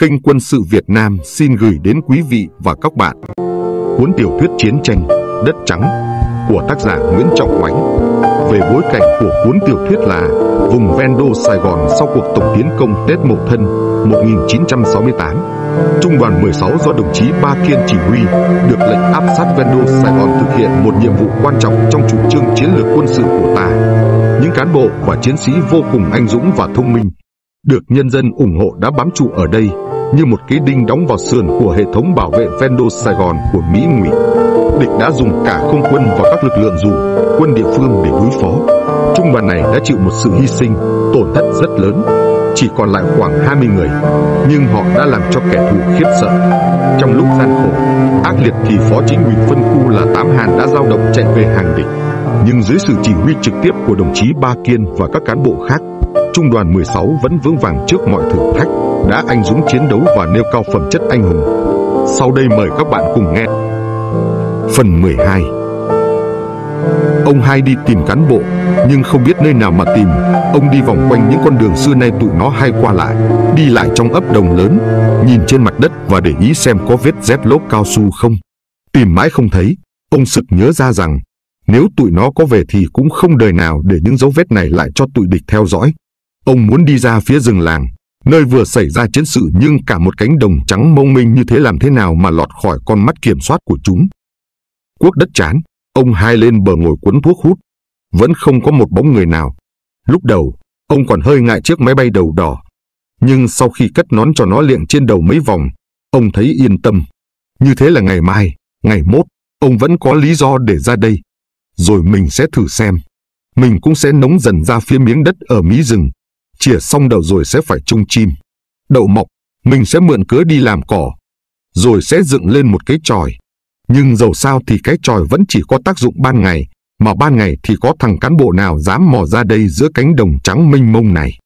Kênh Quân sự Việt Nam xin gửi đến quý vị và các bạn cuốn tiểu thuyết chiến tranh Đất Trắng của tác giả Nguyễn Trọng Oánh. Về bối cảnh của cuốn tiểu thuyết là vùng ven đô Sài Gòn sau cuộc tổng tiến công Tết Mậu Thân 1968. Trung đoàn 16 do đồng chí Ba Kiên chỉ huy được lệnh áp sát ven đô Sài Gòn thực hiện một nhiệm vụ quan trọng trong chủ trương chiến lược quân sự của ta. Những cán bộ và chiến sĩ vô cùng anh dũng và thông minh được nhân dân ủng hộ đã bám trụ ở đây như một cái đinh đóng vào sườn của hệ thống bảo vệ Vendo Sài Gòn của Mỹ ngụy. Địch đã dùng cả không quân và các lực lượng dù quân địa phương để đối phó. Trung đoàn này đã chịu một sự hy sinh, tổn thất rất lớn, chỉ còn lại khoảng 20 người, nhưng họ đã làm cho kẻ thù khiếp sợ. Trong lúc gian khổ, ác liệt thì phó chính ủy phân khu là Tám Hàn đã giao động chạy về hàng địch. Nhưng dưới sự chỉ huy trực tiếp của đồng chí Ba Kiên và các cán bộ khác, Trung đoàn 16 vẫn vững vàng trước mọi thử thách, đã anh dũng chiến đấu và nêu cao phẩm chất anh hùng. Sau đây mời các bạn cùng nghe. Phần 12 Ông hai đi tìm cán bộ, nhưng không biết nơi nào mà tìm. Ông đi vòng quanh những con đường xưa nay tụi nó hay qua lại, đi lại trong ấp đồng lớn, nhìn trên mặt đất và để ý xem có vết dép lốp cao su không. Tìm mãi không thấy, ông sực nhớ ra rằng nếu tụi nó có về thì cũng không đời nào để những dấu vết này lại cho tụi địch theo dõi. Ông muốn đi ra phía rừng làng, nơi vừa xảy ra chiến sự nhưng cả một cánh đồng trắng mông minh như thế làm thế nào mà lọt khỏi con mắt kiểm soát của chúng. Quốc đất chán, ông hai lên bờ ngồi quấn thuốc hút. Vẫn không có một bóng người nào. Lúc đầu, ông còn hơi ngại chiếc máy bay đầu đỏ. Nhưng sau khi cất nón cho nó liệng trên đầu mấy vòng, ông thấy yên tâm. Như thế là ngày mai, ngày mốt, ông vẫn có lý do để ra đây. Rồi mình sẽ thử xem. Mình cũng sẽ nóng dần ra phía miếng đất ở mí rừng chỉa xong đậu rồi sẽ phải chung chim. Đậu mọc, mình sẽ mượn cớ đi làm cỏ, rồi sẽ dựng lên một cái tròi. Nhưng dầu sao thì cái tròi vẫn chỉ có tác dụng ban ngày, mà ban ngày thì có thằng cán bộ nào dám mò ra đây giữa cánh đồng trắng mênh mông này.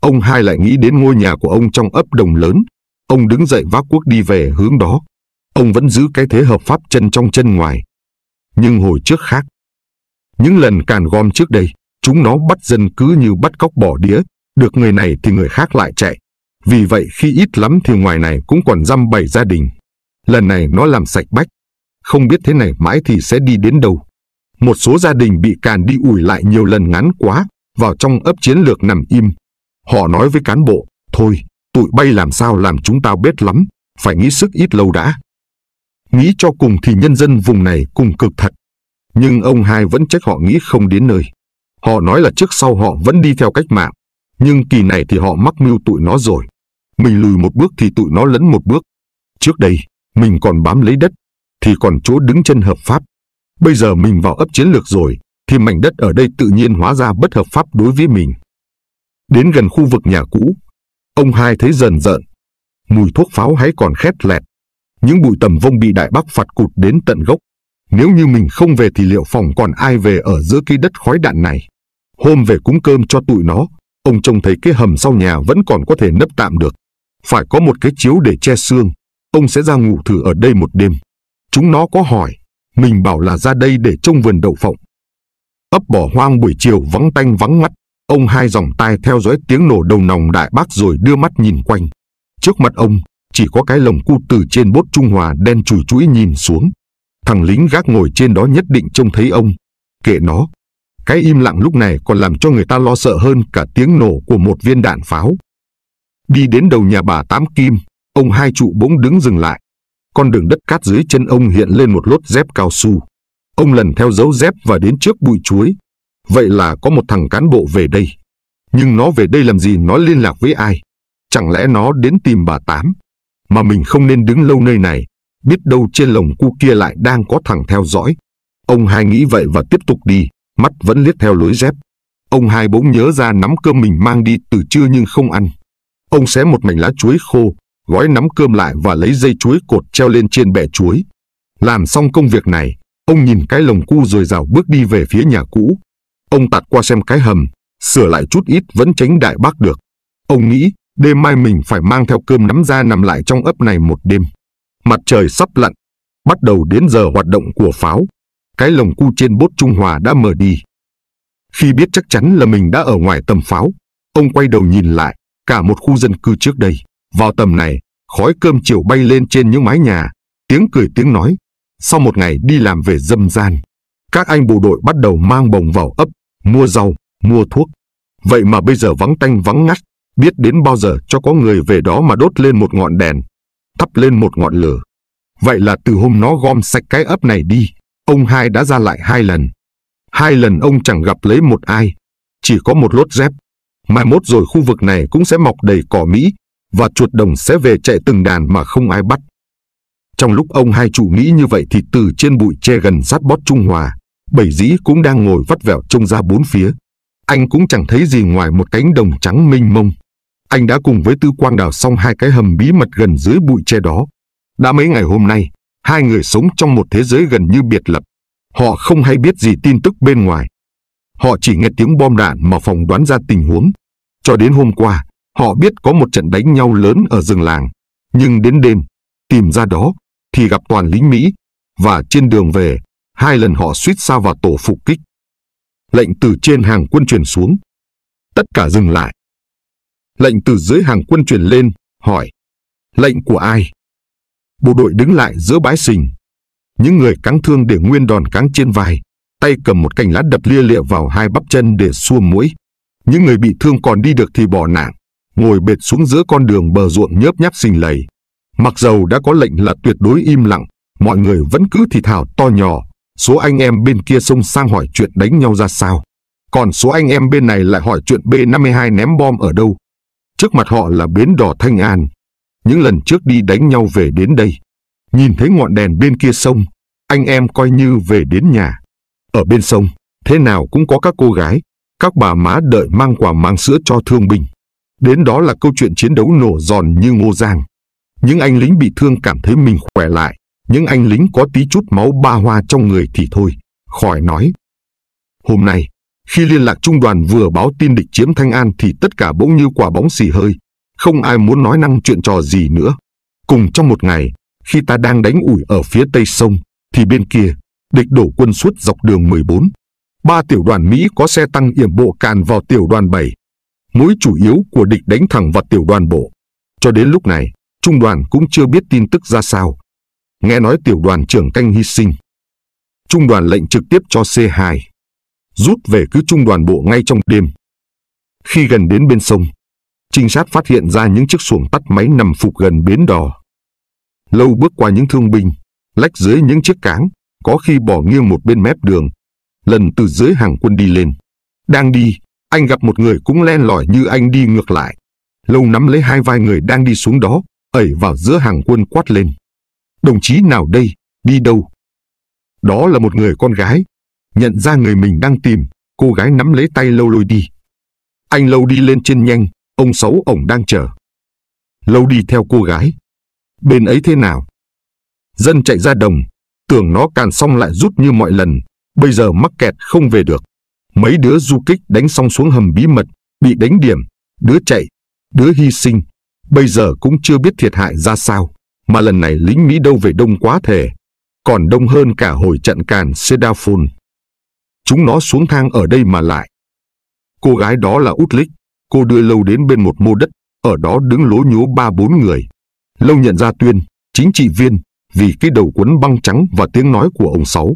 Ông hai lại nghĩ đến ngôi nhà của ông trong ấp đồng lớn. Ông đứng dậy vác cuốc đi về hướng đó. Ông vẫn giữ cái thế hợp pháp chân trong chân ngoài. Nhưng hồi trước khác. Những lần càn gom trước đây, Chúng nó bắt dân cứ như bắt cóc bỏ đĩa, được người này thì người khác lại chạy. Vì vậy khi ít lắm thì ngoài này cũng còn dăm bảy gia đình. Lần này nó làm sạch bách. Không biết thế này mãi thì sẽ đi đến đâu. Một số gia đình bị càn đi ủi lại nhiều lần ngắn quá, vào trong ấp chiến lược nằm im. Họ nói với cán bộ, thôi, tụi bay làm sao làm chúng tao biết lắm, phải nghĩ sức ít lâu đã. Nghĩ cho cùng thì nhân dân vùng này cùng cực thật. Nhưng ông hai vẫn trách họ nghĩ không đến nơi. Họ nói là trước sau họ vẫn đi theo cách mạng, nhưng kỳ này thì họ mắc mưu tụi nó rồi. Mình lùi một bước thì tụi nó lấn một bước. Trước đây, mình còn bám lấy đất, thì còn chỗ đứng chân hợp pháp. Bây giờ mình vào ấp chiến lược rồi, thì mảnh đất ở đây tự nhiên hóa ra bất hợp pháp đối với mình. Đến gần khu vực nhà cũ, ông hai thấy dần dợn. Mùi thuốc pháo hãy còn khét lẹt. Những bụi tầm vông bị đại bác phạt cụt đến tận gốc. Nếu như mình không về thì liệu phòng còn ai về ở giữa cái đất khói đạn này? Hôm về cúng cơm cho tụi nó, ông trông thấy cái hầm sau nhà vẫn còn có thể nấp tạm được. Phải có một cái chiếu để che xương, ông sẽ ra ngủ thử ở đây một đêm. Chúng nó có hỏi, mình bảo là ra đây để trông vườn đậu phộng. Ấp bỏ hoang buổi chiều vắng tanh vắng ngắt, ông hai dòng tai theo dõi tiếng nổ đầu nòng đại bác rồi đưa mắt nhìn quanh. Trước mặt ông, chỉ có cái lồng cu từ trên bốt Trung Hòa đen chùi chuỗi nhìn xuống. Thằng lính gác ngồi trên đó nhất định trông thấy ông. Kệ nó, cái im lặng lúc này còn làm cho người ta lo sợ hơn cả tiếng nổ của một viên đạn pháo. Đi đến đầu nhà bà Tám Kim, ông hai trụ bỗng đứng dừng lại. Con đường đất cát dưới chân ông hiện lên một lốt dép cao su. Ông lần theo dấu dép và đến trước bụi chuối. Vậy là có một thằng cán bộ về đây. Nhưng nó về đây làm gì nó liên lạc với ai? Chẳng lẽ nó đến tìm bà Tám? Mà mình không nên đứng lâu nơi này. Biết đâu trên lồng cu kia lại đang có thằng theo dõi. Ông hai nghĩ vậy và tiếp tục đi mắt vẫn liếc theo lối dép. Ông hai bỗng nhớ ra nắm cơm mình mang đi từ trưa nhưng không ăn. Ông xé một mảnh lá chuối khô, gói nắm cơm lại và lấy dây chuối cột treo lên trên bẻ chuối. Làm xong công việc này, ông nhìn cái lồng cu rồi rào bước đi về phía nhà cũ. Ông tạt qua xem cái hầm, sửa lại chút ít vẫn tránh đại bác được. Ông nghĩ, đêm mai mình phải mang theo cơm nắm ra nằm lại trong ấp này một đêm. Mặt trời sắp lặn, bắt đầu đến giờ hoạt động của pháo cái lồng cu trên bốt Trung Hòa đã mở đi. Khi biết chắc chắn là mình đã ở ngoài tầm pháo, ông quay đầu nhìn lại, cả một khu dân cư trước đây. Vào tầm này, khói cơm chiều bay lên trên những mái nhà, tiếng cười tiếng nói. Sau một ngày đi làm về dâm gian, các anh bộ đội bắt đầu mang bồng vào ấp, mua rau, mua thuốc. Vậy mà bây giờ vắng tanh vắng ngắt, biết đến bao giờ cho có người về đó mà đốt lên một ngọn đèn, thắp lên một ngọn lửa. Vậy là từ hôm nó gom sạch cái ấp này đi, Ông hai đã ra lại hai lần. Hai lần ông chẳng gặp lấy một ai, chỉ có một lốt dép. Mai mốt rồi khu vực này cũng sẽ mọc đầy cỏ Mỹ và chuột đồng sẽ về chạy từng đàn mà không ai bắt. Trong lúc ông hai chủ nghĩ như vậy thì từ trên bụi tre gần sát bót Trung Hòa, bảy dĩ cũng đang ngồi vắt vẻo trông ra bốn phía. Anh cũng chẳng thấy gì ngoài một cánh đồng trắng mênh mông. Anh đã cùng với Tư Quang đào xong hai cái hầm bí mật gần dưới bụi tre đó. Đã mấy ngày hôm nay, Hai người sống trong một thế giới gần như biệt lập. Họ không hay biết gì tin tức bên ngoài. Họ chỉ nghe tiếng bom đạn mà phòng đoán ra tình huống. Cho đến hôm qua, họ biết có một trận đánh nhau lớn ở rừng làng. Nhưng đến đêm, tìm ra đó, thì gặp toàn lính Mỹ. Và trên đường về, hai lần họ suýt xa vào tổ phục kích. Lệnh từ trên hàng quân truyền xuống. Tất cả dừng lại. Lệnh từ dưới hàng quân truyền lên, hỏi. Lệnh của ai? Bộ đội đứng lại giữa bãi sình. Những người cắn thương để nguyên đòn cắn trên vai, tay cầm một cành lá đập lia lịa vào hai bắp chân để xua mũi. Những người bị thương còn đi được thì bỏ nạn, ngồi bệt xuống giữa con đường bờ ruộng nhớp nháp sình lầy. Mặc dầu đã có lệnh là tuyệt đối im lặng, mọi người vẫn cứ thì thảo to nhỏ, số anh em bên kia xông sang hỏi chuyện đánh nhau ra sao. Còn số anh em bên này lại hỏi chuyện B-52 ném bom ở đâu. Trước mặt họ là bến đỏ Thanh An, những lần trước đi đánh nhau về đến đây, nhìn thấy ngọn đèn bên kia sông, anh em coi như về đến nhà. Ở bên sông, thế nào cũng có các cô gái, các bà má đợi mang quà mang sữa cho thương binh. Đến đó là câu chuyện chiến đấu nổ giòn như ngô giang. Những anh lính bị thương cảm thấy mình khỏe lại, những anh lính có tí chút máu ba hoa trong người thì thôi, khỏi nói. Hôm nay, khi liên lạc trung đoàn vừa báo tin địch chiếm Thanh An thì tất cả bỗng như quả bóng xì hơi, không ai muốn nói năng chuyện trò gì nữa. Cùng trong một ngày, khi ta đang đánh ủi ở phía tây sông, thì bên kia, địch đổ quân suốt dọc đường 14. Ba tiểu đoàn Mỹ có xe tăng yểm bộ càn vào tiểu đoàn 7. Mũi chủ yếu của địch đánh thẳng vào tiểu đoàn bộ. Cho đến lúc này, trung đoàn cũng chưa biết tin tức ra sao. Nghe nói tiểu đoàn trưởng canh hy sinh. Trung đoàn lệnh trực tiếp cho C2. Rút về cứ trung đoàn bộ ngay trong đêm. Khi gần đến bên sông, trinh sát phát hiện ra những chiếc xuồng tắt máy nằm phục gần bến đò. Lâu bước qua những thương binh, lách dưới những chiếc cáng, có khi bỏ nghiêng một bên mép đường, lần từ dưới hàng quân đi lên. Đang đi, anh gặp một người cũng len lỏi như anh đi ngược lại. Lâu nắm lấy hai vai người đang đi xuống đó, ẩy vào giữa hàng quân quát lên. Đồng chí nào đây, đi đâu? Đó là một người con gái. Nhận ra người mình đang tìm, cô gái nắm lấy tay lâu lôi đi. Anh lâu đi lên trên nhanh, ông xấu ổng đang chờ. Lâu đi theo cô gái. Bên ấy thế nào? Dân chạy ra đồng, tưởng nó càn xong lại rút như mọi lần, bây giờ mắc kẹt không về được. Mấy đứa du kích đánh xong xuống hầm bí mật, bị đánh điểm, đứa chạy, đứa hy sinh. Bây giờ cũng chưa biết thiệt hại ra sao, mà lần này lính Mỹ đâu về đông quá thể, còn đông hơn cả hồi trận càn Sedaphone. Chúng nó xuống thang ở đây mà lại. Cô gái đó là Út Lích, cô đưa Lâu đến bên một mô đất, ở đó đứng lố nhố ba bốn người. Lâu nhận ra Tuyên, chính trị viên, vì cái đầu quấn băng trắng và tiếng nói của ông Sáu.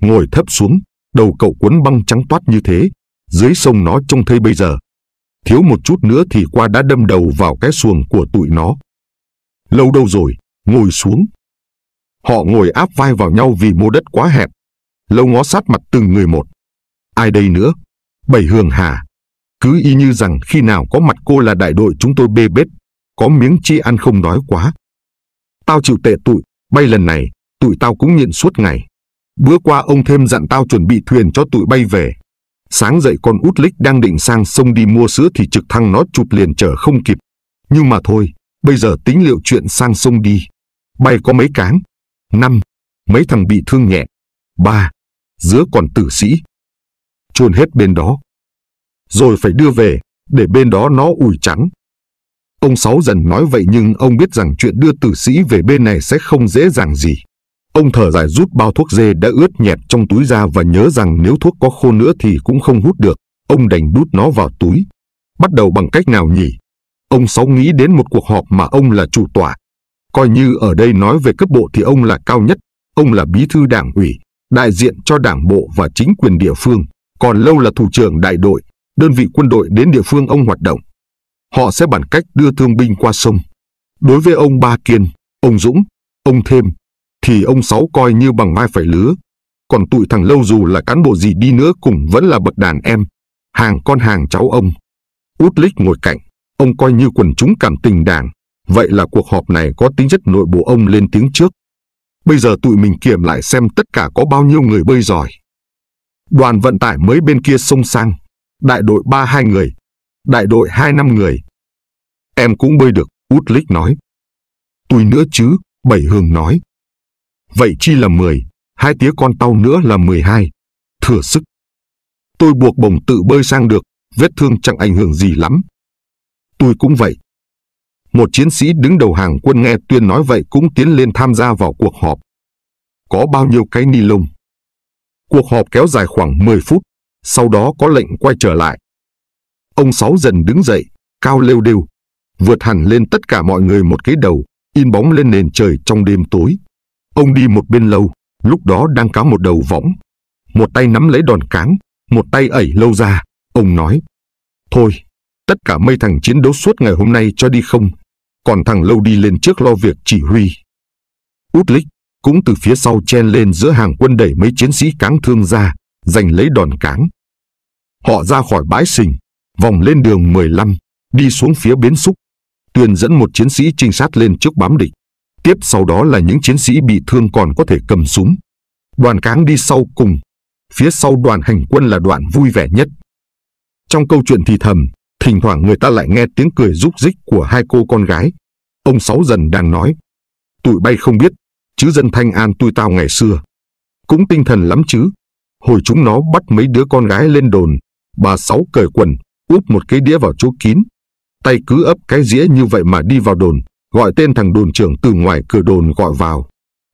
Ngồi thấp xuống, đầu cậu quấn băng trắng toát như thế, dưới sông nó trông thấy bây giờ. Thiếu một chút nữa thì qua đã đâm đầu vào cái xuồng của tụi nó. Lâu đâu rồi, ngồi xuống. Họ ngồi áp vai vào nhau vì mô đất quá hẹp. Lâu ngó sát mặt từng người một. Ai đây nữa? Bảy Hường Hà, cứ y như rằng khi nào có mặt cô là đại đội chúng tôi bê bết, có miếng chi ăn không nói quá. Tao chịu tệ tụi, bay lần này, tụi tao cũng nhịn suốt ngày. Bữa qua ông thêm dặn tao chuẩn bị thuyền cho tụi bay về. Sáng dậy con út lích đang định sang sông đi mua sữa thì trực thăng nó chụp liền chở không kịp. Nhưng mà thôi, bây giờ tính liệu chuyện sang sông đi. Bay có mấy cáng? Năm. Mấy thằng bị thương nhẹ? Ba. dứa còn tử sĩ. Trôn hết bên đó rồi phải đưa về, để bên đó nó ủi trắng. Ông Sáu dần nói vậy nhưng ông biết rằng chuyện đưa tử sĩ về bên này sẽ không dễ dàng gì. Ông thở dài rút bao thuốc dê đã ướt nhẹp trong túi ra và nhớ rằng nếu thuốc có khô nữa thì cũng không hút được. Ông đành đút nó vào túi. Bắt đầu bằng cách nào nhỉ? Ông Sáu nghĩ đến một cuộc họp mà ông là chủ tọa. Coi như ở đây nói về cấp bộ thì ông là cao nhất. Ông là bí thư đảng ủy, đại diện cho đảng bộ và chính quyền địa phương. Còn Lâu là thủ trưởng đại đội, đơn vị quân đội đến địa phương ông hoạt động. Họ sẽ bàn cách đưa thương binh qua sông. Đối với ông Ba Kiên, ông Dũng, ông Thêm, thì ông Sáu coi như bằng mai phải lứa. Còn tụi thằng Lâu dù là cán bộ gì đi nữa cũng vẫn là bậc đàn em, hàng con hàng cháu ông. Út Lích ngồi cạnh, ông coi như quần chúng cảm tình đảng. Vậy là cuộc họp này có tính chất nội bộ ông lên tiếng trước. Bây giờ tụi mình kiểm lại xem tất cả có bao nhiêu người bơi giỏi. Đoàn vận tải mới bên kia sông sang, đại đội ba hai người, đại đội hai năm người. Em cũng bơi được, út lích nói. Tôi nữa chứ, bảy hương nói. Vậy chi là mười, hai tía con tàu nữa là mười hai. Thừa sức. Tôi buộc bồng tự bơi sang được, vết thương chẳng ảnh hưởng gì lắm. Tôi cũng vậy. Một chiến sĩ đứng đầu hàng quân nghe Tuyên nói vậy cũng tiến lên tham gia vào cuộc họp. Có bao nhiêu cái ni lông? Cuộc họp kéo dài khoảng 10 phút, sau đó có lệnh quay trở lại. Ông Sáu dần đứng dậy, cao lêu đêu, vượt hẳn lên tất cả mọi người một cái đầu, in bóng lên nền trời trong đêm tối. Ông đi một bên lâu, lúc đó đang cá một đầu võng. Một tay nắm lấy đòn cáng, một tay ẩy lâu ra, ông nói. Thôi, tất cả mây thằng chiến đấu suốt ngày hôm nay cho đi không, còn thằng lâu đi lên trước lo việc chỉ huy. Út lích cũng từ phía sau chen lên giữa hàng quân đẩy mấy chiến sĩ cáng thương ra, giành lấy đòn cáng. Họ ra khỏi bãi sình, vòng lên đường 15, đi xuống phía bến xúc. Tuyền dẫn một chiến sĩ trinh sát lên trước bám địch. Tiếp sau đó là những chiến sĩ bị thương còn có thể cầm súng. Đoàn cáng đi sau cùng. Phía sau đoàn hành quân là đoạn vui vẻ nhất. Trong câu chuyện thì thầm, thỉnh thoảng người ta lại nghe tiếng cười rúc rích của hai cô con gái. Ông Sáu dần đang nói. Tụi bay không biết, chứ dân Thanh An tui tao ngày xưa. Cũng tinh thần lắm chứ. Hồi chúng nó bắt mấy đứa con gái lên đồn, bà Sáu cởi quần, úp một cái đĩa vào chỗ kín. Tay cứ ấp cái dĩa như vậy mà đi vào đồn, gọi tên thằng đồn trưởng từ ngoài cửa đồn gọi vào.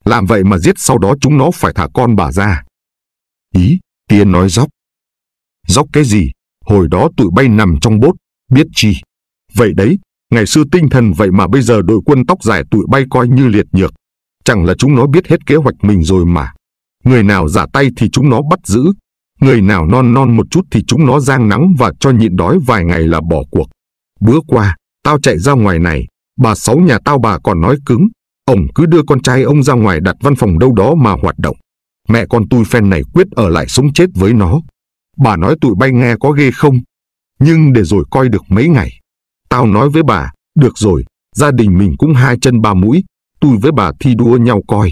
Làm vậy mà giết sau đó chúng nó phải thả con bà ra. Ý, Tiên nói dốc dốc cái gì? Hồi đó tụi bay nằm trong bốt, biết chi. Vậy đấy, ngày xưa tinh thần vậy mà bây giờ đội quân tóc dài tụi bay coi như liệt nhược. Chẳng là chúng nó biết hết kế hoạch mình rồi mà. Người nào giả tay thì chúng nó bắt giữ, người nào non non một chút thì chúng nó giang nắng và cho nhịn đói vài ngày là bỏ cuộc. Bữa qua, tao chạy ra ngoài này, bà sáu nhà tao bà còn nói cứng, ông cứ đưa con trai ông ra ngoài đặt văn phòng đâu đó mà hoạt động. Mẹ con tôi phen này quyết ở lại sống chết với nó. Bà nói tụi bay nghe có ghê không? Nhưng để rồi coi được mấy ngày. Tao nói với bà, được rồi, gia đình mình cũng hai chân ba mũi, tôi với bà thi đua nhau coi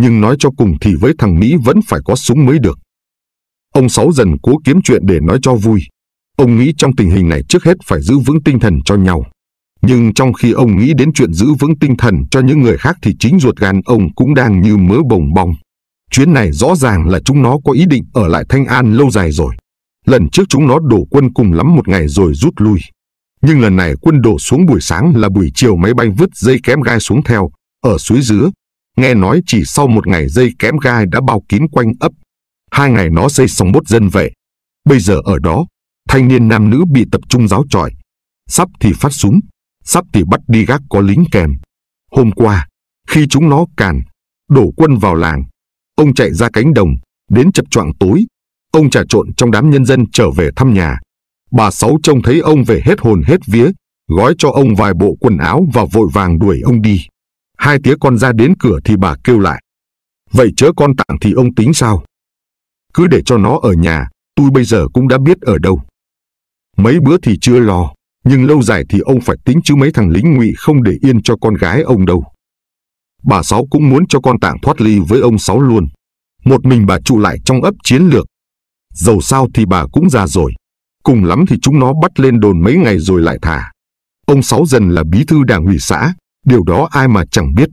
nhưng nói cho cùng thì với thằng Mỹ vẫn phải có súng mới được. Ông Sáu dần cố kiếm chuyện để nói cho vui. Ông nghĩ trong tình hình này trước hết phải giữ vững tinh thần cho nhau. Nhưng trong khi ông nghĩ đến chuyện giữ vững tinh thần cho những người khác thì chính ruột gan ông cũng đang như mớ bồng bong. Chuyến này rõ ràng là chúng nó có ý định ở lại Thanh An lâu dài rồi. Lần trước chúng nó đổ quân cùng lắm một ngày rồi rút lui. Nhưng lần này quân đổ xuống buổi sáng là buổi chiều máy bay vứt dây kém gai xuống theo, ở suối dứa, Nghe nói chỉ sau một ngày dây kém gai đã bao kín quanh ấp. Hai ngày nó xây xong bốt dân vệ. Bây giờ ở đó, thanh niên nam nữ bị tập trung giáo tròi. Sắp thì phát súng, sắp thì bắt đi gác có lính kèm. Hôm qua, khi chúng nó càn, đổ quân vào làng, ông chạy ra cánh đồng, đến chập choạng tối. Ông trà trộn trong đám nhân dân trở về thăm nhà. Bà Sáu trông thấy ông về hết hồn hết vía, gói cho ông vài bộ quần áo và vội vàng đuổi ông đi. Hai tía con ra đến cửa thì bà kêu lại. Vậy chớ con tặng thì ông tính sao? Cứ để cho nó ở nhà, tôi bây giờ cũng đã biết ở đâu. Mấy bữa thì chưa lo, nhưng lâu dài thì ông phải tính chứ mấy thằng lính ngụy không để yên cho con gái ông đâu. Bà Sáu cũng muốn cho con tạng thoát ly với ông Sáu luôn. Một mình bà trụ lại trong ấp chiến lược. Dầu sao thì bà cũng già rồi. Cùng lắm thì chúng nó bắt lên đồn mấy ngày rồi lại thả. Ông Sáu dần là bí thư đảng ủy xã, Điều đó ai mà chẳng biết.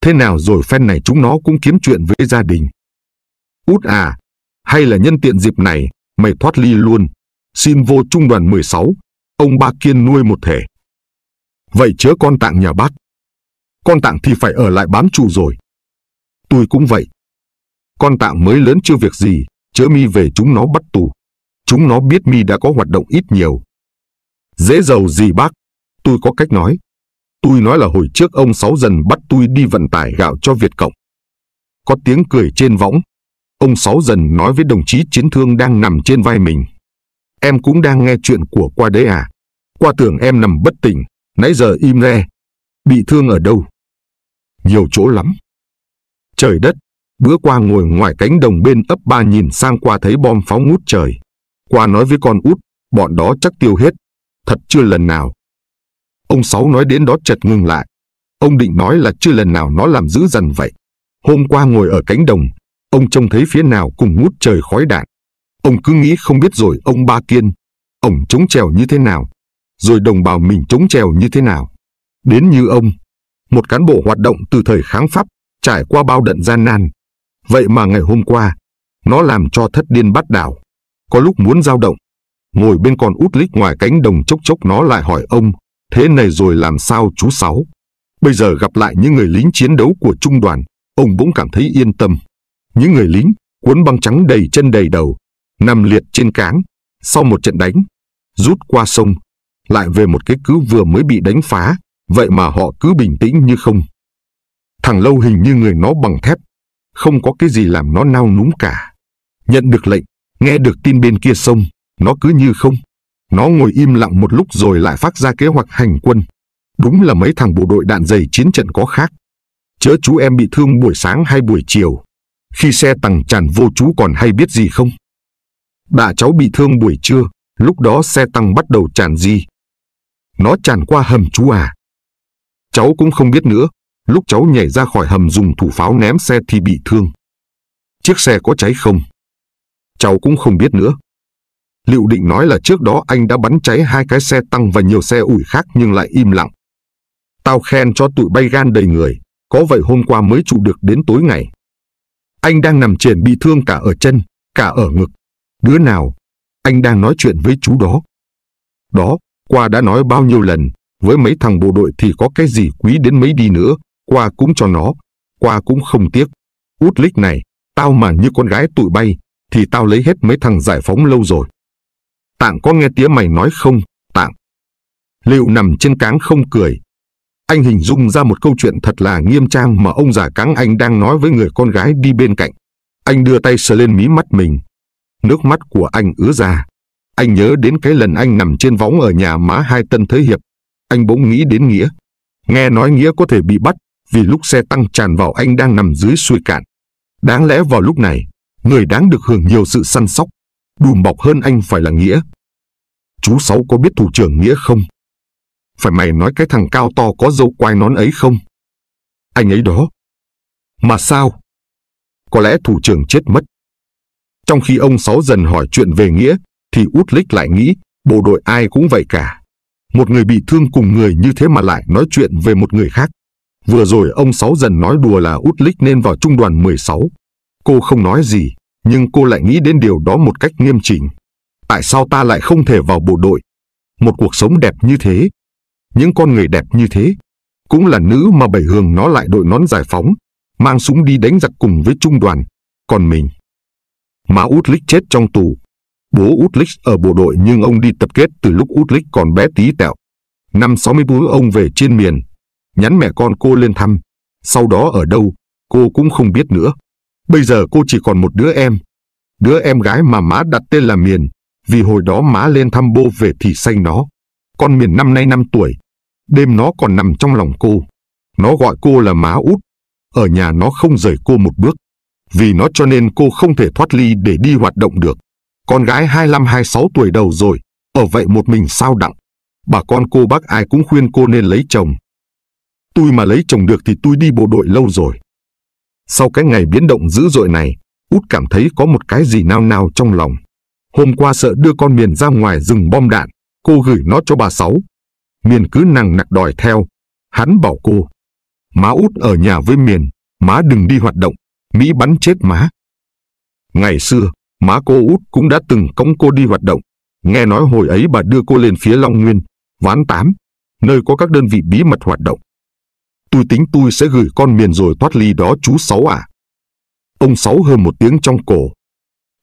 Thế nào rồi phen này chúng nó cũng kiếm chuyện với gia đình. Út à, hay là nhân tiện dịp này, mày thoát ly luôn. Xin vô trung đoàn 16, ông ba kiên nuôi một thể. Vậy chớ con tặng nhà bác. Con tặng thì phải ở lại bám trụ rồi. Tôi cũng vậy. Con tạng mới lớn chưa việc gì, chớ mi về chúng nó bắt tù. Chúng nó biết mi đã có hoạt động ít nhiều. Dễ giàu gì bác, tôi có cách nói. Tôi nói là hồi trước ông Sáu dần bắt tôi đi vận tải gạo cho Việt Cộng. Có tiếng cười trên võng. Ông Sáu dần nói với đồng chí chiến thương đang nằm trên vai mình. Em cũng đang nghe chuyện của qua đấy à? Qua tưởng em nằm bất tỉnh, nãy giờ im re. Bị thương ở đâu? Nhiều chỗ lắm. Trời đất, bữa qua ngồi ngoài cánh đồng bên ấp ba nhìn sang qua thấy bom pháo ngút trời. Qua nói với con út, bọn đó chắc tiêu hết. Thật chưa lần nào, Ông Sáu nói đến đó chợt ngừng lại. Ông định nói là chưa lần nào nó làm dữ dằn vậy. Hôm qua ngồi ở cánh đồng, ông trông thấy phía nào cùng ngút trời khói đạn. Ông cứ nghĩ không biết rồi ông Ba Kiên, ông chống trèo như thế nào, rồi đồng bào mình chống trèo như thế nào. Đến như ông, một cán bộ hoạt động từ thời kháng Pháp, trải qua bao đận gian nan. Vậy mà ngày hôm qua, nó làm cho thất điên bắt đảo. Có lúc muốn giao động, ngồi bên con út lít ngoài cánh đồng chốc chốc nó lại hỏi ông, Thế này rồi làm sao chú Sáu? Bây giờ gặp lại những người lính chiến đấu của trung đoàn, ông bỗng cảm thấy yên tâm. Những người lính, cuốn băng trắng đầy chân đầy đầu, nằm liệt trên cáng, sau một trận đánh, rút qua sông, lại về một cái cứ vừa mới bị đánh phá, vậy mà họ cứ bình tĩnh như không. Thằng Lâu hình như người nó bằng thép, không có cái gì làm nó nao núng cả. Nhận được lệnh, nghe được tin bên kia sông, nó cứ như không, nó ngồi im lặng một lúc rồi lại phát ra kế hoạch hành quân. Đúng là mấy thằng bộ đội đạn dày chiến trận có khác. Chớ chú em bị thương buổi sáng hay buổi chiều. Khi xe tăng tràn vô chú còn hay biết gì không? Đạ cháu bị thương buổi trưa, lúc đó xe tăng bắt đầu tràn gì. Nó tràn qua hầm chú à. Cháu cũng không biết nữa, lúc cháu nhảy ra khỏi hầm dùng thủ pháo ném xe thì bị thương. Chiếc xe có cháy không? Cháu cũng không biết nữa. Liệu định nói là trước đó anh đã bắn cháy hai cái xe tăng và nhiều xe ủi khác nhưng lại im lặng. Tao khen cho tụi bay gan đầy người, có vậy hôm qua mới trụ được đến tối ngày. Anh đang nằm trên bị thương cả ở chân, cả ở ngực. Đứa nào? Anh đang nói chuyện với chú đó. Đó, qua đã nói bao nhiêu lần, với mấy thằng bộ đội thì có cái gì quý đến mấy đi nữa, qua cũng cho nó, qua cũng không tiếc. Út lích này, tao mà như con gái tụi bay, thì tao lấy hết mấy thằng giải phóng lâu rồi. Tạng có nghe tía mày nói không, Tạng? Liệu nằm trên cáng không cười. Anh hình dung ra một câu chuyện thật là nghiêm trang mà ông già cáng anh đang nói với người con gái đi bên cạnh. Anh đưa tay sờ lên mí mắt mình. Nước mắt của anh ứa ra. Anh nhớ đến cái lần anh nằm trên võng ở nhà má hai tân thế hiệp. Anh bỗng nghĩ đến Nghĩa. Nghe nói Nghĩa có thể bị bắt vì lúc xe tăng tràn vào anh đang nằm dưới suối cạn. Đáng lẽ vào lúc này, người đáng được hưởng nhiều sự săn sóc, đùm bọc hơn anh phải là Nghĩa. Chú Sáu có biết thủ trưởng Nghĩa không? Phải mày nói cái thằng cao to có dâu quai nón ấy không? Anh ấy đó. Mà sao? Có lẽ thủ trưởng chết mất. Trong khi ông Sáu dần hỏi chuyện về Nghĩa, thì út lích lại nghĩ, bộ đội ai cũng vậy cả. Một người bị thương cùng người như thế mà lại nói chuyện về một người khác. Vừa rồi ông Sáu dần nói đùa là út lích nên vào trung đoàn 16. Cô không nói gì, nhưng cô lại nghĩ đến điều đó một cách nghiêm chỉnh. Tại sao ta lại không thể vào bộ đội? Một cuộc sống đẹp như thế, những con người đẹp như thế, cũng là nữ mà bảy hường nó lại đội nón giải phóng, mang súng đi đánh giặc cùng với trung đoàn, còn mình. Má Út Lích chết trong tù. Bố Út Lích ở bộ đội nhưng ông đi tập kết từ lúc Út Lích còn bé tí tẹo. Năm 64 ông về trên miền, nhắn mẹ con cô lên thăm. Sau đó ở đâu, cô cũng không biết nữa. Bây giờ cô chỉ còn một đứa em. Đứa em gái mà má đặt tên là Miền, vì hồi đó má lên thăm bố về thì sanh nó. Con Miền năm nay 5 tuổi. Đêm nó còn nằm trong lòng cô. Nó gọi cô là má út. Ở nhà nó không rời cô một bước. Vì nó cho nên cô không thể thoát ly để đi hoạt động được. Con gái 25-26 tuổi đầu rồi, ở vậy một mình sao đặng. Bà con cô bác ai cũng khuyên cô nên lấy chồng. Tôi mà lấy chồng được thì tôi đi bộ đội lâu rồi. Sau cái ngày biến động dữ dội này, út cảm thấy có một cái gì nao nao trong lòng. Hôm qua sợ đưa con Miền ra ngoài rừng bom đạn, cô gửi nó cho bà Sáu. Miền cứ nằng nặc đòi theo. Hắn bảo cô, má út ở nhà với Miền, má đừng đi hoạt động, Mỹ bắn chết má. Ngày xưa, má cô út cũng đã từng cõng cô đi hoạt động. Nghe nói hồi ấy bà đưa cô lên phía Long Nguyên, ván tám, nơi có các đơn vị bí mật hoạt động tôi tính tôi sẽ gửi con miền rồi thoát ly đó chú Sáu à. Ông Sáu hơn một tiếng trong cổ.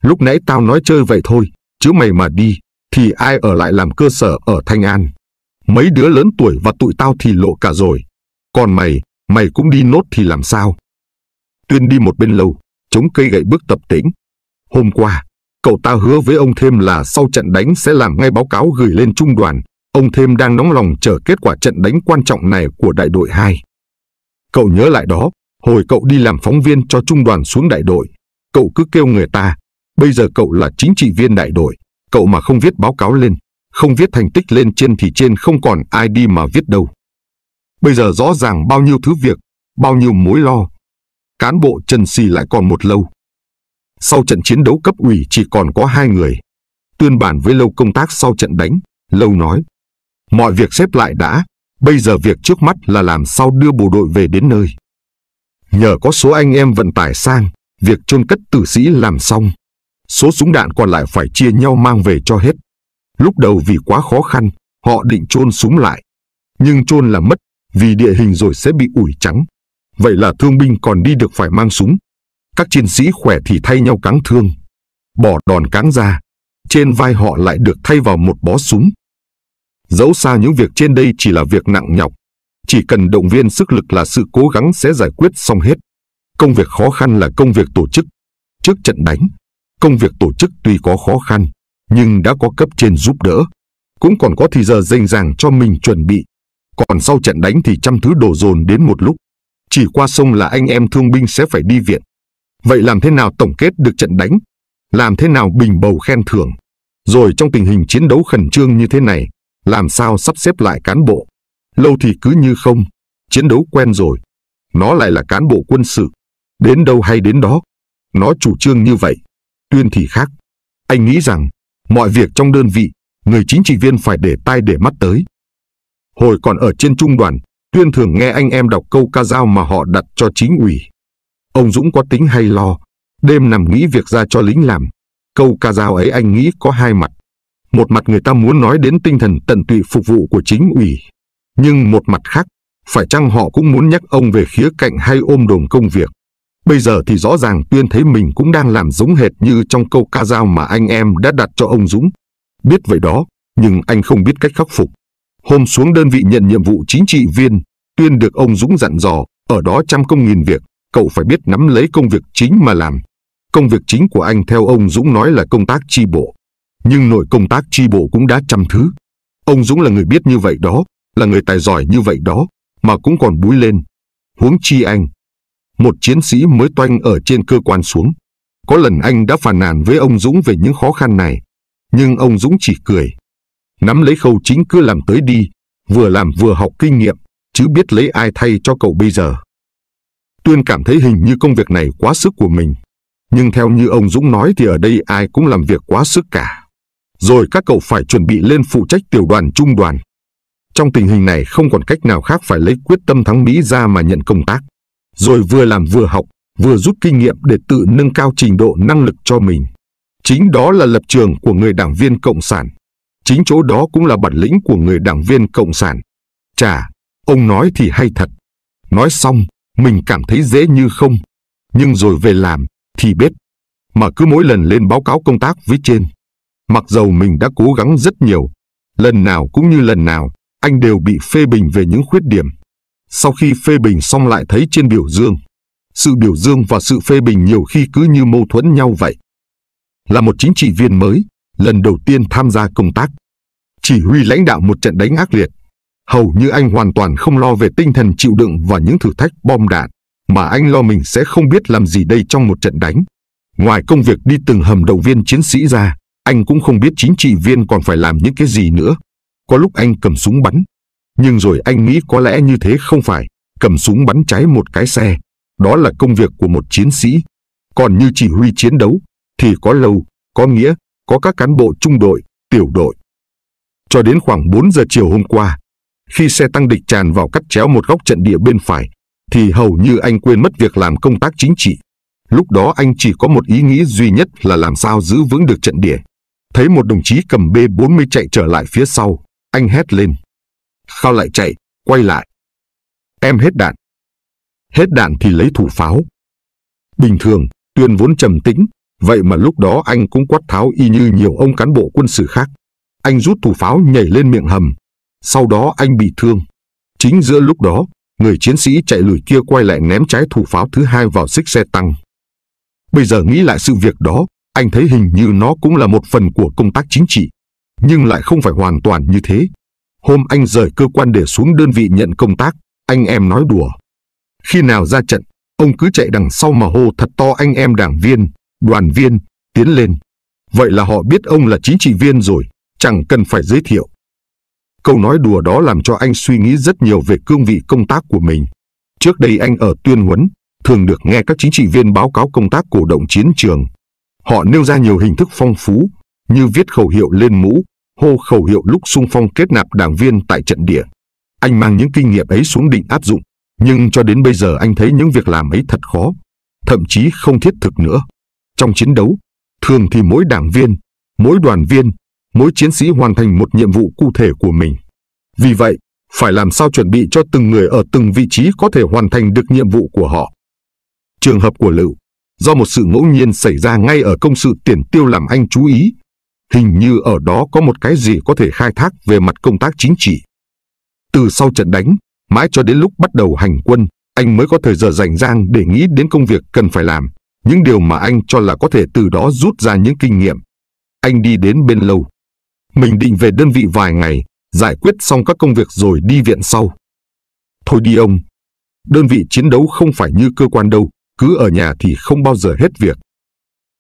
Lúc nãy tao nói chơi vậy thôi, chứ mày mà đi, thì ai ở lại làm cơ sở ở Thanh An. Mấy đứa lớn tuổi và tụi tao thì lộ cả rồi. Còn mày, mày cũng đi nốt thì làm sao? Tuyên đi một bên lầu chống cây gậy bước tập tĩnh. Hôm qua, cậu ta hứa với ông Thêm là sau trận đánh sẽ làm ngay báo cáo gửi lên trung đoàn. Ông Thêm đang nóng lòng chờ kết quả trận đánh quan trọng này của đại đội 2. Cậu nhớ lại đó, hồi cậu đi làm phóng viên cho trung đoàn xuống đại đội, cậu cứ kêu người ta, bây giờ cậu là chính trị viên đại đội, cậu mà không viết báo cáo lên, không viết thành tích lên trên thì trên không còn ai đi mà viết đâu. Bây giờ rõ ràng bao nhiêu thứ việc, bao nhiêu mối lo. Cán bộ Trần Sì lại còn một lâu. Sau trận chiến đấu cấp ủy chỉ còn có hai người. Tuyên bản với lâu công tác sau trận đánh, lâu nói. Mọi việc xếp lại đã, Bây giờ việc trước mắt là làm sao đưa bộ đội về đến nơi. Nhờ có số anh em vận tải sang, việc chôn cất tử sĩ làm xong. Số súng đạn còn lại phải chia nhau mang về cho hết. Lúc đầu vì quá khó khăn, họ định chôn súng lại. Nhưng chôn là mất, vì địa hình rồi sẽ bị ủi trắng. Vậy là thương binh còn đi được phải mang súng. Các chiến sĩ khỏe thì thay nhau cáng thương. Bỏ đòn cáng ra, trên vai họ lại được thay vào một bó súng. Dẫu xa những việc trên đây chỉ là việc nặng nhọc, chỉ cần động viên sức lực là sự cố gắng sẽ giải quyết xong hết. Công việc khó khăn là công việc tổ chức. Trước trận đánh, công việc tổ chức tuy có khó khăn, nhưng đã có cấp trên giúp đỡ. Cũng còn có thì giờ dành dàng cho mình chuẩn bị. Còn sau trận đánh thì trăm thứ đổ dồn đến một lúc. Chỉ qua sông là anh em thương binh sẽ phải đi viện. Vậy làm thế nào tổng kết được trận đánh? Làm thế nào bình bầu khen thưởng? Rồi trong tình hình chiến đấu khẩn trương như thế này, làm sao sắp xếp lại cán bộ. Lâu thì cứ như không, chiến đấu quen rồi. Nó lại là cán bộ quân sự, đến đâu hay đến đó. Nó chủ trương như vậy, tuyên thì khác. Anh nghĩ rằng, mọi việc trong đơn vị, người chính trị viên phải để tai để mắt tới. Hồi còn ở trên trung đoàn, tuyên thường nghe anh em đọc câu ca dao mà họ đặt cho chính ủy. Ông Dũng có tính hay lo, đêm nằm nghĩ việc ra cho lính làm. Câu ca dao ấy anh nghĩ có hai mặt. Một mặt người ta muốn nói đến tinh thần tận tụy phục vụ của chính ủy, nhưng một mặt khác, phải chăng họ cũng muốn nhắc ông về khía cạnh hay ôm đồm công việc. Bây giờ thì rõ ràng Tuyên thấy mình cũng đang làm giống hệt như trong câu ca dao mà anh em đã đặt cho ông Dũng. Biết vậy đó, nhưng anh không biết cách khắc phục. Hôm xuống đơn vị nhận nhiệm vụ chính trị viên, Tuyên được ông Dũng dặn dò, ở đó trăm công nghìn việc, cậu phải biết nắm lấy công việc chính mà làm. Công việc chính của anh theo ông Dũng nói là công tác chi bộ nhưng nội công tác tri bộ cũng đã trăm thứ. Ông Dũng là người biết như vậy đó, là người tài giỏi như vậy đó, mà cũng còn búi lên. Huống chi anh, một chiến sĩ mới toanh ở trên cơ quan xuống. Có lần anh đã phàn nàn với ông Dũng về những khó khăn này, nhưng ông Dũng chỉ cười. Nắm lấy khâu chính cứ làm tới đi, vừa làm vừa học kinh nghiệm, chứ biết lấy ai thay cho cậu bây giờ. Tuyên cảm thấy hình như công việc này quá sức của mình, nhưng theo như ông Dũng nói thì ở đây ai cũng làm việc quá sức cả. Rồi các cậu phải chuẩn bị lên phụ trách tiểu đoàn trung đoàn. Trong tình hình này không còn cách nào khác phải lấy quyết tâm thắng Mỹ ra mà nhận công tác. Rồi vừa làm vừa học, vừa rút kinh nghiệm để tự nâng cao trình độ năng lực cho mình. Chính đó là lập trường của người đảng viên Cộng sản. Chính chỗ đó cũng là bản lĩnh của người đảng viên Cộng sản. Chà, ông nói thì hay thật. Nói xong, mình cảm thấy dễ như không. Nhưng rồi về làm, thì biết. Mà cứ mỗi lần lên báo cáo công tác với trên, Mặc dầu mình đã cố gắng rất nhiều, lần nào cũng như lần nào, anh đều bị phê bình về những khuyết điểm. Sau khi phê bình xong lại thấy trên biểu dương. Sự biểu dương và sự phê bình nhiều khi cứ như mâu thuẫn nhau vậy. Là một chính trị viên mới, lần đầu tiên tham gia công tác. Chỉ huy lãnh đạo một trận đánh ác liệt. Hầu như anh hoàn toàn không lo về tinh thần chịu đựng và những thử thách bom đạn, mà anh lo mình sẽ không biết làm gì đây trong một trận đánh. Ngoài công việc đi từng hầm động viên chiến sĩ ra, anh cũng không biết chính trị viên còn phải làm những cái gì nữa. Có lúc anh cầm súng bắn. Nhưng rồi anh nghĩ có lẽ như thế không phải. Cầm súng bắn cháy một cái xe. Đó là công việc của một chiến sĩ. Còn như chỉ huy chiến đấu, thì có lâu, có nghĩa, có các cán bộ trung đội, tiểu đội. Cho đến khoảng 4 giờ chiều hôm qua, khi xe tăng địch tràn vào cắt chéo một góc trận địa bên phải, thì hầu như anh quên mất việc làm công tác chính trị. Lúc đó anh chỉ có một ý nghĩ duy nhất là làm sao giữ vững được trận địa thấy một đồng chí cầm B40 chạy trở lại phía sau, anh hét lên. Khao lại chạy, quay lại. Em hết đạn. Hết đạn thì lấy thủ pháo. Bình thường, Tuyên vốn trầm tĩnh, vậy mà lúc đó anh cũng quát tháo y như nhiều ông cán bộ quân sự khác. Anh rút thủ pháo nhảy lên miệng hầm. Sau đó anh bị thương. Chính giữa lúc đó, người chiến sĩ chạy lùi kia quay lại ném trái thủ pháo thứ hai vào xích xe tăng. Bây giờ nghĩ lại sự việc đó, anh thấy hình như nó cũng là một phần của công tác chính trị, nhưng lại không phải hoàn toàn như thế. Hôm anh rời cơ quan để xuống đơn vị nhận công tác, anh em nói đùa. Khi nào ra trận, ông cứ chạy đằng sau mà hô thật to anh em đảng viên, đoàn viên, tiến lên. Vậy là họ biết ông là chính trị viên rồi, chẳng cần phải giới thiệu. Câu nói đùa đó làm cho anh suy nghĩ rất nhiều về cương vị công tác của mình. Trước đây anh ở tuyên huấn, thường được nghe các chính trị viên báo cáo công tác cổ động chiến trường, Họ nêu ra nhiều hình thức phong phú như viết khẩu hiệu lên mũ, hô khẩu hiệu lúc sung phong kết nạp đảng viên tại trận địa. Anh mang những kinh nghiệm ấy xuống định áp dụng, nhưng cho đến bây giờ anh thấy những việc làm ấy thật khó, thậm chí không thiết thực nữa. Trong chiến đấu, thường thì mỗi đảng viên, mỗi đoàn viên, mỗi chiến sĩ hoàn thành một nhiệm vụ cụ thể của mình. Vì vậy, phải làm sao chuẩn bị cho từng người ở từng vị trí có thể hoàn thành được nhiệm vụ của họ. Trường hợp của Lựu do một sự ngẫu nhiên xảy ra ngay ở công sự tiền tiêu làm anh chú ý. Hình như ở đó có một cái gì có thể khai thác về mặt công tác chính trị. Từ sau trận đánh, mãi cho đến lúc bắt đầu hành quân, anh mới có thời giờ rảnh rang để nghĩ đến công việc cần phải làm, những điều mà anh cho là có thể từ đó rút ra những kinh nghiệm. Anh đi đến bên lâu. Mình định về đơn vị vài ngày, giải quyết xong các công việc rồi đi viện sau. Thôi đi ông, đơn vị chiến đấu không phải như cơ quan đâu, cứ ở nhà thì không bao giờ hết việc.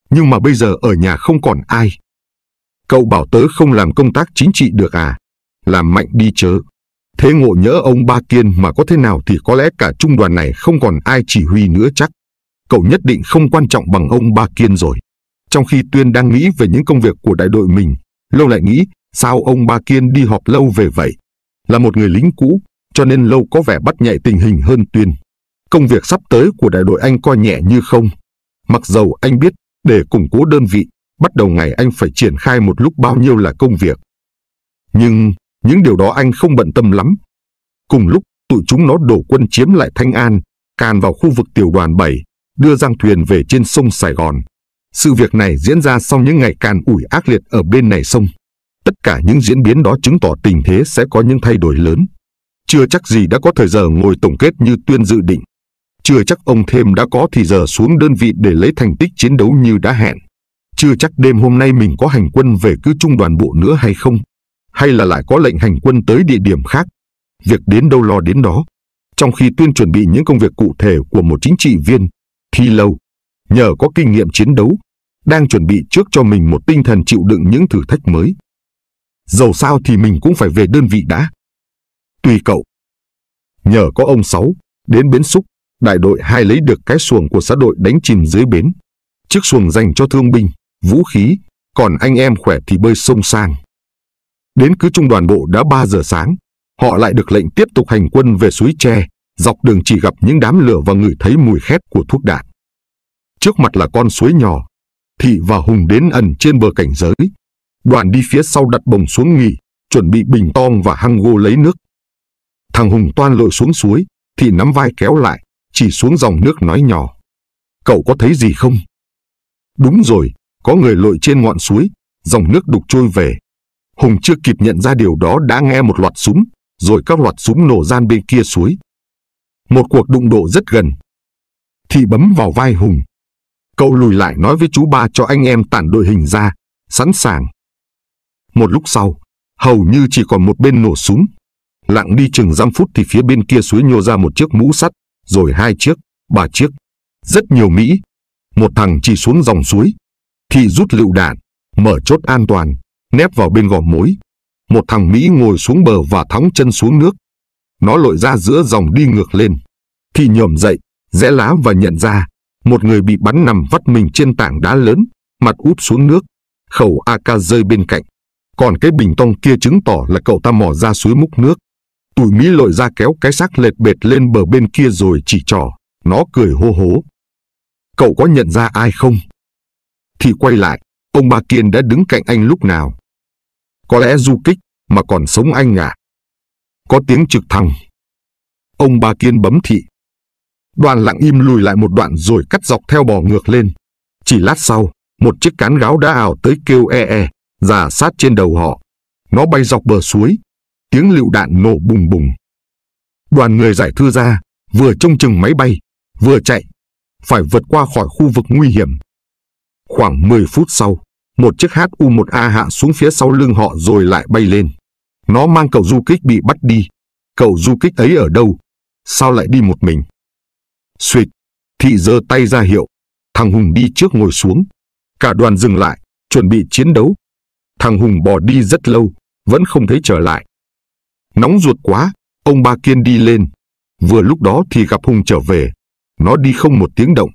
Nhưng mà bây giờ ở nhà không còn ai. Cậu bảo tớ không làm công tác chính trị được à? Làm mạnh đi chớ. Thế ngộ nhỡ ông Ba Kiên mà có thế nào thì có lẽ cả trung đoàn này không còn ai chỉ huy nữa chắc. Cậu nhất định không quan trọng bằng ông Ba Kiên rồi. Trong khi Tuyên đang nghĩ về những công việc của đại đội mình, Lâu lại nghĩ sao ông Ba Kiên đi họp lâu về vậy. Là một người lính cũ, cho nên lâu có vẻ bắt nhạy tình hình hơn Tuyên công việc sắp tới của đại đội anh coi nhẹ như không. Mặc dầu anh biết để củng cố đơn vị, bắt đầu ngày anh phải triển khai một lúc bao nhiêu là công việc. Nhưng những điều đó anh không bận tâm lắm. Cùng lúc, tụi chúng nó đổ quân chiếm lại Thanh An, càn vào khu vực tiểu đoàn 7, đưa Giang Thuyền về trên sông Sài Gòn. Sự việc này diễn ra sau những ngày càn ủi ác liệt ở bên này sông. Tất cả những diễn biến đó chứng tỏ tình thế sẽ có những thay đổi lớn. Chưa chắc gì đã có thời giờ ngồi tổng kết như tuyên dự định, chưa chắc ông thêm đã có thì giờ xuống đơn vị để lấy thành tích chiến đấu như đã hẹn. Chưa chắc đêm hôm nay mình có hành quân về cứ trung đoàn bộ nữa hay không. Hay là lại có lệnh hành quân tới địa điểm khác. Việc đến đâu lo đến đó. Trong khi Tuyên chuẩn bị những công việc cụ thể của một chính trị viên, thi lâu, nhờ có kinh nghiệm chiến đấu, đang chuẩn bị trước cho mình một tinh thần chịu đựng những thử thách mới. Dầu sao thì mình cũng phải về đơn vị đã. Tùy cậu. Nhờ có ông Sáu, đến bến xúc, đại đội hai lấy được cái xuồng của xã đội đánh chìm dưới bến. Chiếc xuồng dành cho thương binh, vũ khí, còn anh em khỏe thì bơi sông sang. Đến cứ trung đoàn bộ đã 3 giờ sáng, họ lại được lệnh tiếp tục hành quân về suối tre, dọc đường chỉ gặp những đám lửa và ngửi thấy mùi khét của thuốc đạn. Trước mặt là con suối nhỏ, Thị và Hùng đến ẩn trên bờ cảnh giới. Đoàn đi phía sau đặt bồng xuống nghỉ, chuẩn bị bình tong và hăng gô lấy nước. Thằng Hùng toan lội xuống suối, Thị nắm vai kéo lại, chỉ xuống dòng nước nói nhỏ. Cậu có thấy gì không? Đúng rồi, có người lội trên ngọn suối, dòng nước đục trôi về. Hùng chưa kịp nhận ra điều đó đã nghe một loạt súng, rồi các loạt súng nổ gian bên kia suối. Một cuộc đụng độ rất gần. Thị bấm vào vai Hùng. Cậu lùi lại nói với chú ba cho anh em tản đội hình ra, sẵn sàng. Một lúc sau, hầu như chỉ còn một bên nổ súng. Lặng đi chừng dăm phút thì phía bên kia suối nhô ra một chiếc mũ sắt, rồi hai chiếc, ba chiếc. Rất nhiều Mỹ. Một thằng chỉ xuống dòng suối. Thì rút lựu đạn, mở chốt an toàn, nép vào bên gò mối. Một thằng Mỹ ngồi xuống bờ và thóng chân xuống nước. Nó lội ra giữa dòng đi ngược lên. Thì nhổm dậy, rẽ lá và nhận ra, một người bị bắn nằm vắt mình trên tảng đá lớn, mặt úp xuống nước, khẩu AK rơi bên cạnh. Còn cái bình tông kia chứng tỏ là cậu ta mò ra suối múc nước. Tụi Mỹ lội ra kéo cái xác lệt bệt lên bờ bên kia rồi chỉ trỏ. Nó cười hô hố. Cậu có nhận ra ai không? Thì quay lại, ông bà Kiên đã đứng cạnh anh lúc nào. Có lẽ du kích mà còn sống anh à? Có tiếng trực thăng. Ông bà Kiên bấm thị. Đoàn lặng im lùi lại một đoạn rồi cắt dọc theo bò ngược lên. Chỉ lát sau, một chiếc cán gáo đã ảo tới kêu e e, giả sát trên đầu họ. Nó bay dọc bờ suối, tiếng lựu đạn nổ bùng bùng. Đoàn người giải thư ra, vừa trông chừng máy bay, vừa chạy, phải vượt qua khỏi khu vực nguy hiểm. Khoảng 10 phút sau, một chiếc HU-1A hạ xuống phía sau lưng họ rồi lại bay lên. Nó mang cậu du kích bị bắt đi. Cậu du kích ấy ở đâu? Sao lại đi một mình? Xuyệt, thị giơ tay ra hiệu. Thằng Hùng đi trước ngồi xuống. Cả đoàn dừng lại, chuẩn bị chiến đấu. Thằng Hùng bỏ đi rất lâu, vẫn không thấy trở lại. Nóng ruột quá, ông ba Kiên đi lên. Vừa lúc đó thì gặp Hùng trở về. Nó đi không một tiếng động.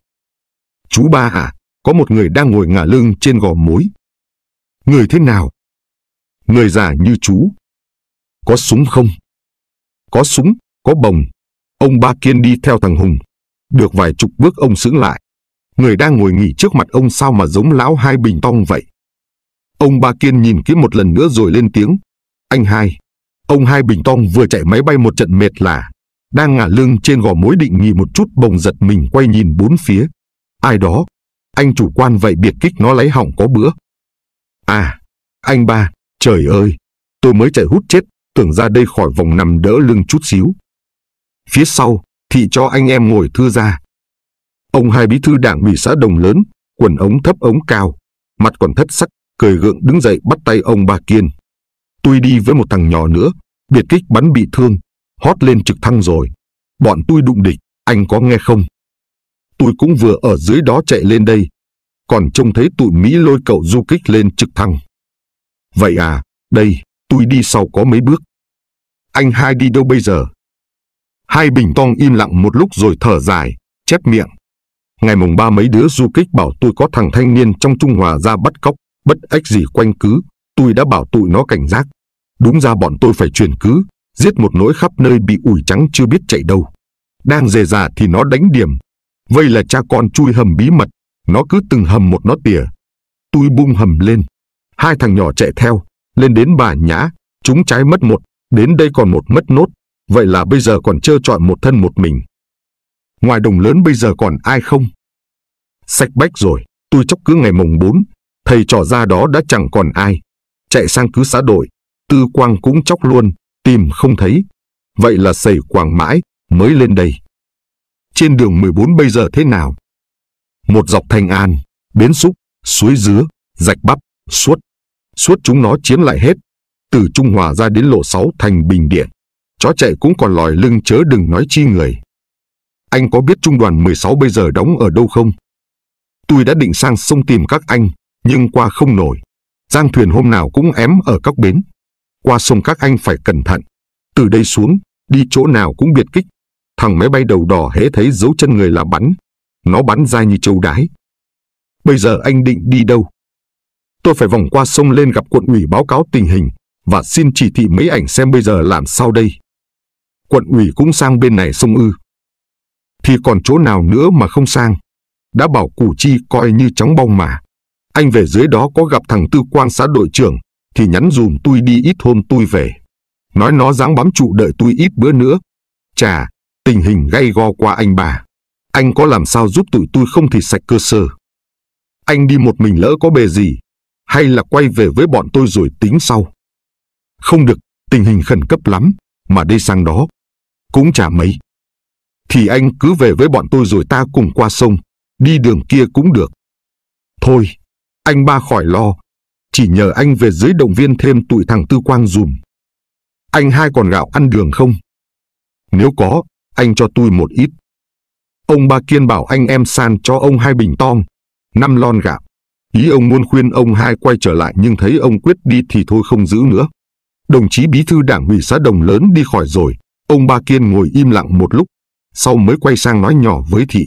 Chú ba à, có một người đang ngồi ngả lưng trên gò mối. Người thế nào? Người già như chú. Có súng không? Có súng, có bồng. Ông ba Kiên đi theo thằng Hùng. Được vài chục bước ông sững lại. Người đang ngồi nghỉ trước mặt ông sao mà giống lão hai bình tong vậy? Ông ba Kiên nhìn kỹ một lần nữa rồi lên tiếng. Anh hai, Ông Hai Bình Tong vừa chạy máy bay một trận mệt lả, đang ngả lưng trên gò mối định nghỉ một chút bồng giật mình quay nhìn bốn phía. Ai đó, anh chủ quan vậy biệt kích nó lấy hỏng có bữa. À, anh ba, trời ơi, tôi mới chạy hút chết, tưởng ra đây khỏi vòng nằm đỡ lưng chút xíu. Phía sau, thị cho anh em ngồi thư ra. Ông hai bí thư đảng ủy xã Đồng Lớn, quần ống thấp ống cao, mặt còn thất sắc, cười gượng đứng dậy bắt tay ông bà Kiên, tôi đi với một thằng nhỏ nữa, biệt kích bắn bị thương, hót lên trực thăng rồi. Bọn tôi đụng địch, anh có nghe không? Tôi cũng vừa ở dưới đó chạy lên đây, còn trông thấy tụi Mỹ lôi cậu du kích lên trực thăng. Vậy à, đây, tôi đi sau có mấy bước. Anh hai đi đâu bây giờ? Hai bình tong im lặng một lúc rồi thở dài, chép miệng. Ngày mùng ba mấy đứa du kích bảo tôi có thằng thanh niên trong Trung Hòa ra bắt cóc, bất ách gì quanh cứ, Tôi đã bảo tụi nó cảnh giác. Đúng ra bọn tôi phải truyền cứ, giết một nỗi khắp nơi bị ủi trắng chưa biết chạy đâu. Đang dề dà thì nó đánh điểm. Vậy là cha con chui hầm bí mật, nó cứ từng hầm một nó tỉa. Tôi bung hầm lên. Hai thằng nhỏ chạy theo, lên đến bà nhã, chúng trái mất một, đến đây còn một mất nốt. Vậy là bây giờ còn trơ trọi một thân một mình. Ngoài đồng lớn bây giờ còn ai không? Sạch bách rồi, tôi chốc cứ ngày mùng bốn thầy trò ra đó đã chẳng còn ai, chạy sang cứ xã đội, tư quang cũng chóc luôn, tìm không thấy. Vậy là sẩy quảng mãi mới lên đây. Trên đường 14 bây giờ thế nào? Một dọc Thanh An, Bến Xúc, Suối Dứa, Rạch Bắp, Suốt. Suốt chúng nó chiếm lại hết. Từ Trung Hòa ra đến lộ 6 thành Bình Điện. Chó chạy cũng còn lòi lưng chớ đừng nói chi người. Anh có biết trung đoàn 16 bây giờ đóng ở đâu không? Tôi đã định sang sông tìm các anh, nhưng qua không nổi. Giang thuyền hôm nào cũng ém ở các bến. Qua sông các anh phải cẩn thận. Từ đây xuống, đi chỗ nào cũng biệt kích. Thằng máy bay đầu đỏ hễ thấy dấu chân người là bắn. Nó bắn ra như châu đái. Bây giờ anh định đi đâu? Tôi phải vòng qua sông lên gặp quận ủy báo cáo tình hình và xin chỉ thị mấy ảnh xem bây giờ làm sao đây. Quận ủy cũng sang bên này sông ư. Thì còn chỗ nào nữa mà không sang. Đã bảo củ chi coi như trắng bong mà. Anh về dưới đó có gặp thằng Tư Quang xã đội trưởng, thì nhắn dùm tôi đi ít hôm tôi về. Nói nó dáng bám trụ đợi tôi ít bữa nữa. Chà, tình hình gay go qua anh bà. Anh có làm sao giúp tụi tôi không thì sạch cơ sơ. Anh đi một mình lỡ có bề gì, hay là quay về với bọn tôi rồi tính sau. Không được, tình hình khẩn cấp lắm, mà đi sang đó. Cũng chả mấy. Thì anh cứ về với bọn tôi rồi ta cùng qua sông, đi đường kia cũng được. Thôi, anh ba khỏi lo, chỉ nhờ anh về dưới động viên thêm tụi thằng Tư Quang dùm. Anh hai còn gạo ăn đường không? Nếu có, anh cho tôi một ít. Ông ba Kiên bảo anh em san cho ông hai bình tong, năm lon gạo. Ý ông muốn khuyên ông hai quay trở lại nhưng thấy ông quyết đi thì thôi không giữ nữa. Đồng chí bí thư đảng ủy xã Đồng Lớn đi khỏi rồi, ông ba Kiên ngồi im lặng một lúc, sau mới quay sang nói nhỏ với thị.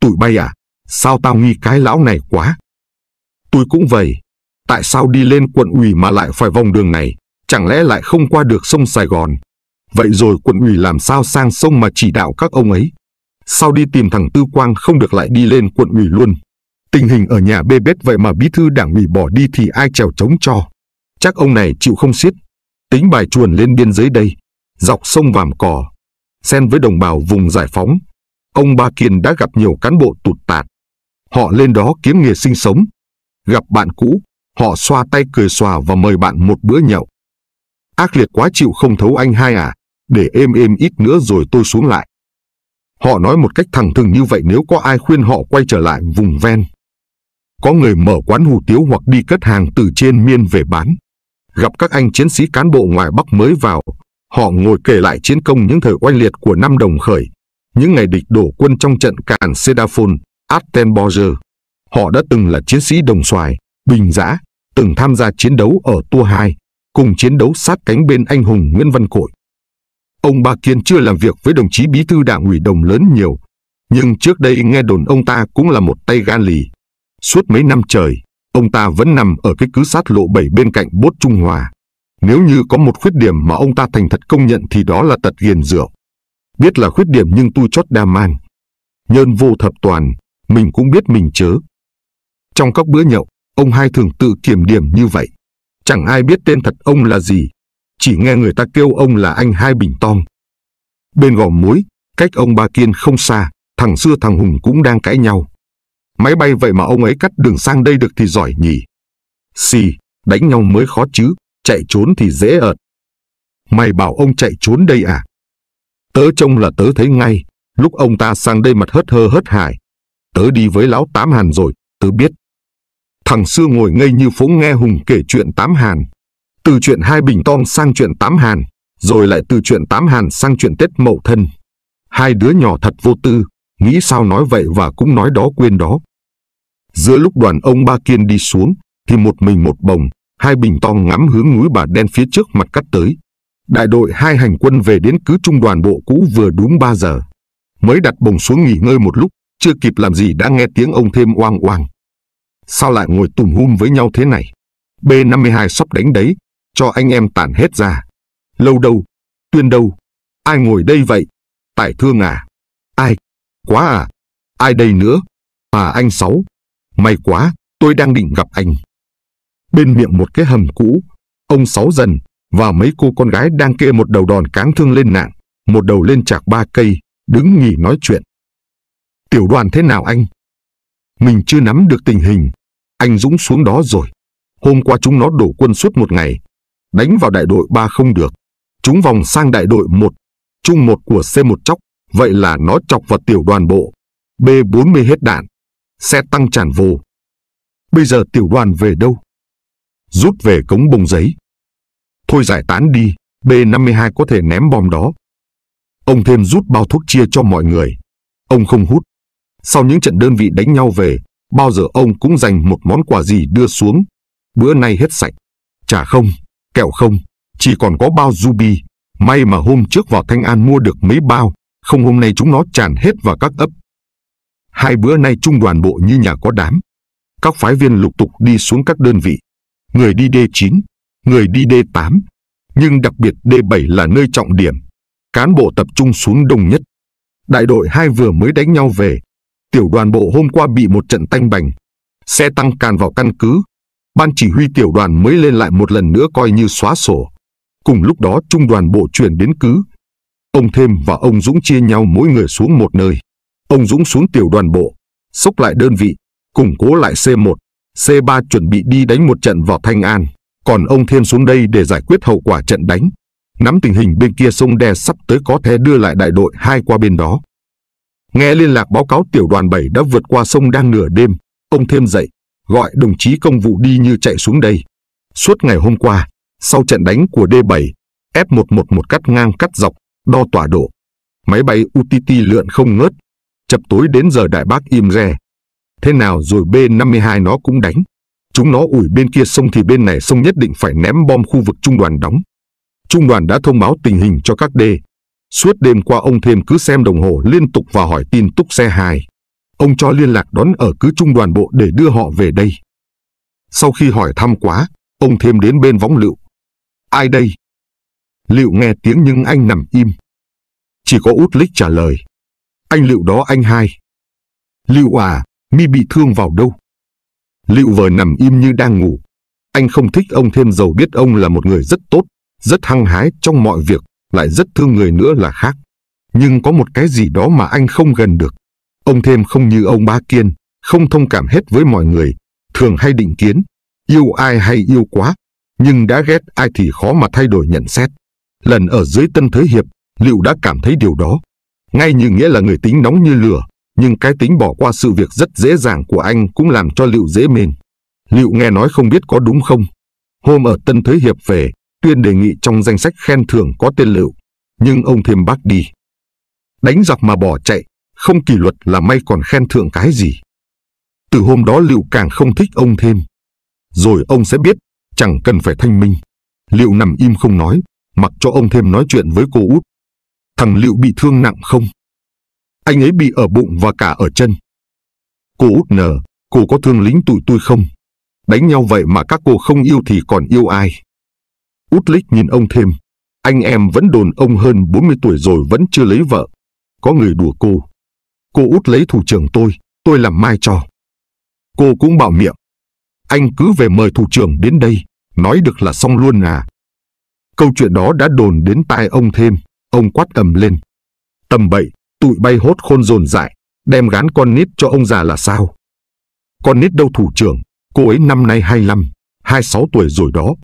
Tụi bay à, sao tao nghi cái lão này quá? Tôi cũng vậy. Tại sao đi lên quận ủy mà lại phải vòng đường này? Chẳng lẽ lại không qua được sông Sài Gòn? Vậy rồi quận ủy làm sao sang sông mà chỉ đạo các ông ấy? Sao đi tìm thằng Tư Quang không được lại đi lên quận ủy luôn? Tình hình ở nhà bê bết vậy mà bí thư đảng ủy bỏ đi thì ai trèo chống cho? Chắc ông này chịu không xiết. Tính bài chuồn lên biên giới đây, dọc sông Vàm Cỏ, xen với đồng bào vùng giải phóng. Ông Ba Kiên đã gặp nhiều cán bộ tụt tạt. Họ lên đó kiếm nghề sinh sống, gặp bạn cũ, họ xoa tay cười xòa và mời bạn một bữa nhậu. Ác liệt quá chịu không thấu anh hai à, để êm êm ít nữa rồi tôi xuống lại. Họ nói một cách thẳng thừng như vậy nếu có ai khuyên họ quay trở lại vùng ven. Có người mở quán hủ tiếu hoặc đi cất hàng từ trên miên về bán. Gặp các anh chiến sĩ cán bộ ngoài Bắc mới vào, họ ngồi kể lại chiến công những thời oanh liệt của năm đồng khởi, những ngày địch đổ quân trong trận cản Sedaphon, Attenborger. Họ đã từng là chiến sĩ đồng xoài, bình giã, từng tham gia chiến đấu ở Tua 2, cùng chiến đấu sát cánh bên anh hùng Nguyễn Văn Cội. Ông Ba Kiên chưa làm việc với đồng chí bí thư đảng ủy đồng lớn nhiều, nhưng trước đây nghe đồn ông ta cũng là một tay gan lì. Suốt mấy năm trời, ông ta vẫn nằm ở cái cứ sát lộ 7 bên cạnh bốt Trung Hòa. Nếu như có một khuyết điểm mà ông ta thành thật công nhận thì đó là tật ghiền rượu. Biết là khuyết điểm nhưng tu chót đa man. Nhân vô thập toàn, mình cũng biết mình chớ. Trong các bữa nhậu, ông hai thường tự kiểm điểm như vậy. Chẳng ai biết tên thật ông là gì, chỉ nghe người ta kêu ông là anh hai bình tom. Bên gò muối cách ông Ba Kiên không xa, thằng xưa thằng Hùng cũng đang cãi nhau. Máy bay vậy mà ông ấy cắt đường sang đây được thì giỏi nhỉ. Xì, đánh nhau mới khó chứ, chạy trốn thì dễ ợt. Mày bảo ông chạy trốn đây à? Tớ trông là tớ thấy ngay, lúc ông ta sang đây mặt hớt hơ hớt hải. Tớ đi với lão tám hàn rồi, tớ biết. Thằng xưa ngồi ngây như phố nghe Hùng kể chuyện Tám Hàn. Từ chuyện hai bình tom sang chuyện Tám Hàn, rồi lại từ chuyện Tám Hàn sang chuyện Tết Mậu Thân. Hai đứa nhỏ thật vô tư, nghĩ sao nói vậy và cũng nói đó quên đó. Giữa lúc đoàn ông Ba Kiên đi xuống, thì một mình một bồng, hai bình to ngắm hướng núi bà đen phía trước mặt cắt tới. Đại đội hai hành quân về đến cứ trung đoàn bộ cũ vừa đúng 3 giờ. Mới đặt bồng xuống nghỉ ngơi một lúc, chưa kịp làm gì đã nghe tiếng ông thêm oang oang. Sao lại ngồi tùm hum với nhau thế này? B52 sắp đánh đấy, cho anh em tản hết ra. Lâu đâu? Tuyên đâu? Ai ngồi đây vậy? Tải thương à? Ai? Quá à? Ai đây nữa? À anh Sáu. May quá, tôi đang định gặp anh. Bên miệng một cái hầm cũ, ông Sáu dần và mấy cô con gái đang kê một đầu đòn cáng thương lên nạn, một đầu lên chạc ba cây, đứng nghỉ nói chuyện. Tiểu đoàn thế nào anh? Mình chưa nắm được tình hình. Anh Dũng xuống đó rồi. Hôm qua chúng nó đổ quân suốt một ngày. Đánh vào đại đội 3 không được. Chúng vòng sang đại đội 1. Trung 1 của C1 chóc. Vậy là nó chọc vào tiểu đoàn bộ. B40 hết đạn. Xe tăng tràn vô. Bây giờ tiểu đoàn về đâu? Rút về cống bông giấy. Thôi giải tán đi. B52 có thể ném bom đó. Ông thêm rút bao thuốc chia cho mọi người. Ông không hút. Sau những trận đơn vị đánh nhau về, bao giờ ông cũng dành một món quà gì đưa xuống. Bữa nay hết sạch. trà không, kẹo không, chỉ còn có bao ruby. May mà hôm trước vào Thanh An mua được mấy bao, không hôm nay chúng nó tràn hết vào các ấp. Hai bữa nay trung đoàn bộ như nhà có đám. Các phái viên lục tục đi xuống các đơn vị. Người đi D9, người đi D8, nhưng đặc biệt D7 là nơi trọng điểm. Cán bộ tập trung xuống đông nhất. Đại đội hai vừa mới đánh nhau về, tiểu đoàn bộ hôm qua bị một trận tanh bành. Xe tăng càn vào căn cứ. Ban chỉ huy tiểu đoàn mới lên lại một lần nữa coi như xóa sổ. Cùng lúc đó trung đoàn bộ chuyển đến cứ. Ông Thêm và ông Dũng chia nhau mỗi người xuống một nơi. Ông Dũng xuống tiểu đoàn bộ, xúc lại đơn vị, củng cố lại C1, C3 chuẩn bị đi đánh một trận vào Thanh An. Còn ông Thêm xuống đây để giải quyết hậu quả trận đánh. Nắm tình hình bên kia sông đe sắp tới có thể đưa lại đại đội hai qua bên đó. Nghe liên lạc báo cáo tiểu đoàn 7 đã vượt qua sông đang nửa đêm, ông thêm dậy, gọi đồng chí công vụ đi như chạy xuống đây. Suốt ngày hôm qua, sau trận đánh của D-7, F-111 cắt ngang cắt dọc, đo tỏa độ. Máy bay UTT lượn không ngớt, chập tối đến giờ đại bác im re. Thế nào rồi B-52 nó cũng đánh. Chúng nó ủi bên kia sông thì bên này sông nhất định phải ném bom khu vực trung đoàn đóng. Trung đoàn đã thông báo tình hình cho các D, Suốt đêm qua ông thêm cứ xem đồng hồ liên tục và hỏi tin túc xe hài. Ông cho liên lạc đón ở cứ trung đoàn bộ để đưa họ về đây. Sau khi hỏi thăm quá, ông thêm đến bên võng lựu. Ai đây? Liệu nghe tiếng nhưng anh nằm im. Chỉ có út lích trả lời. Anh liệu đó anh hai. Liệu à, mi bị thương vào đâu? Liệu vờ nằm im như đang ngủ. Anh không thích ông thêm dầu biết ông là một người rất tốt, rất hăng hái trong mọi việc lại rất thương người nữa là khác. Nhưng có một cái gì đó mà anh không gần được. Ông thêm không như ông Ba Kiên, không thông cảm hết với mọi người, thường hay định kiến, yêu ai hay yêu quá, nhưng đã ghét ai thì khó mà thay đổi nhận xét. Lần ở dưới Tân Thới Hiệp, Liệu đã cảm thấy điều đó. Ngay như nghĩa là người tính nóng như lửa, nhưng cái tính bỏ qua sự việc rất dễ dàng của anh cũng làm cho Liệu dễ mềm. Liệu nghe nói không biết có đúng không. Hôm ở Tân Thới Hiệp về, Tuyên đề nghị trong danh sách khen thưởng có tên Lựu, nhưng ông thêm bác đi. Đánh giặc mà bỏ chạy, không kỷ luật là may còn khen thưởng cái gì. Từ hôm đó Liệu càng không thích ông thêm. Rồi ông sẽ biết, chẳng cần phải thanh minh. Liệu nằm im không nói, mặc cho ông thêm nói chuyện với cô út. Thằng Liệu bị thương nặng không? Anh ấy bị ở bụng và cả ở chân. Cô út nở, cô có thương lính tụi tôi không? Đánh nhau vậy mà các cô không yêu thì còn yêu ai? Út lích nhìn ông thêm. Anh em vẫn đồn ông hơn 40 tuổi rồi vẫn chưa lấy vợ. Có người đùa cô. Cô út lấy thủ trưởng tôi, tôi làm mai cho. Cô cũng bảo miệng. Anh cứ về mời thủ trưởng đến đây, nói được là xong luôn à. Câu chuyện đó đã đồn đến tai ông thêm, ông quát ầm lên. Tầm bậy, tụi bay hốt khôn dồn dại, đem gán con nít cho ông già là sao? Con nít đâu thủ trưởng, cô ấy năm nay 25, 26 tuổi rồi đó,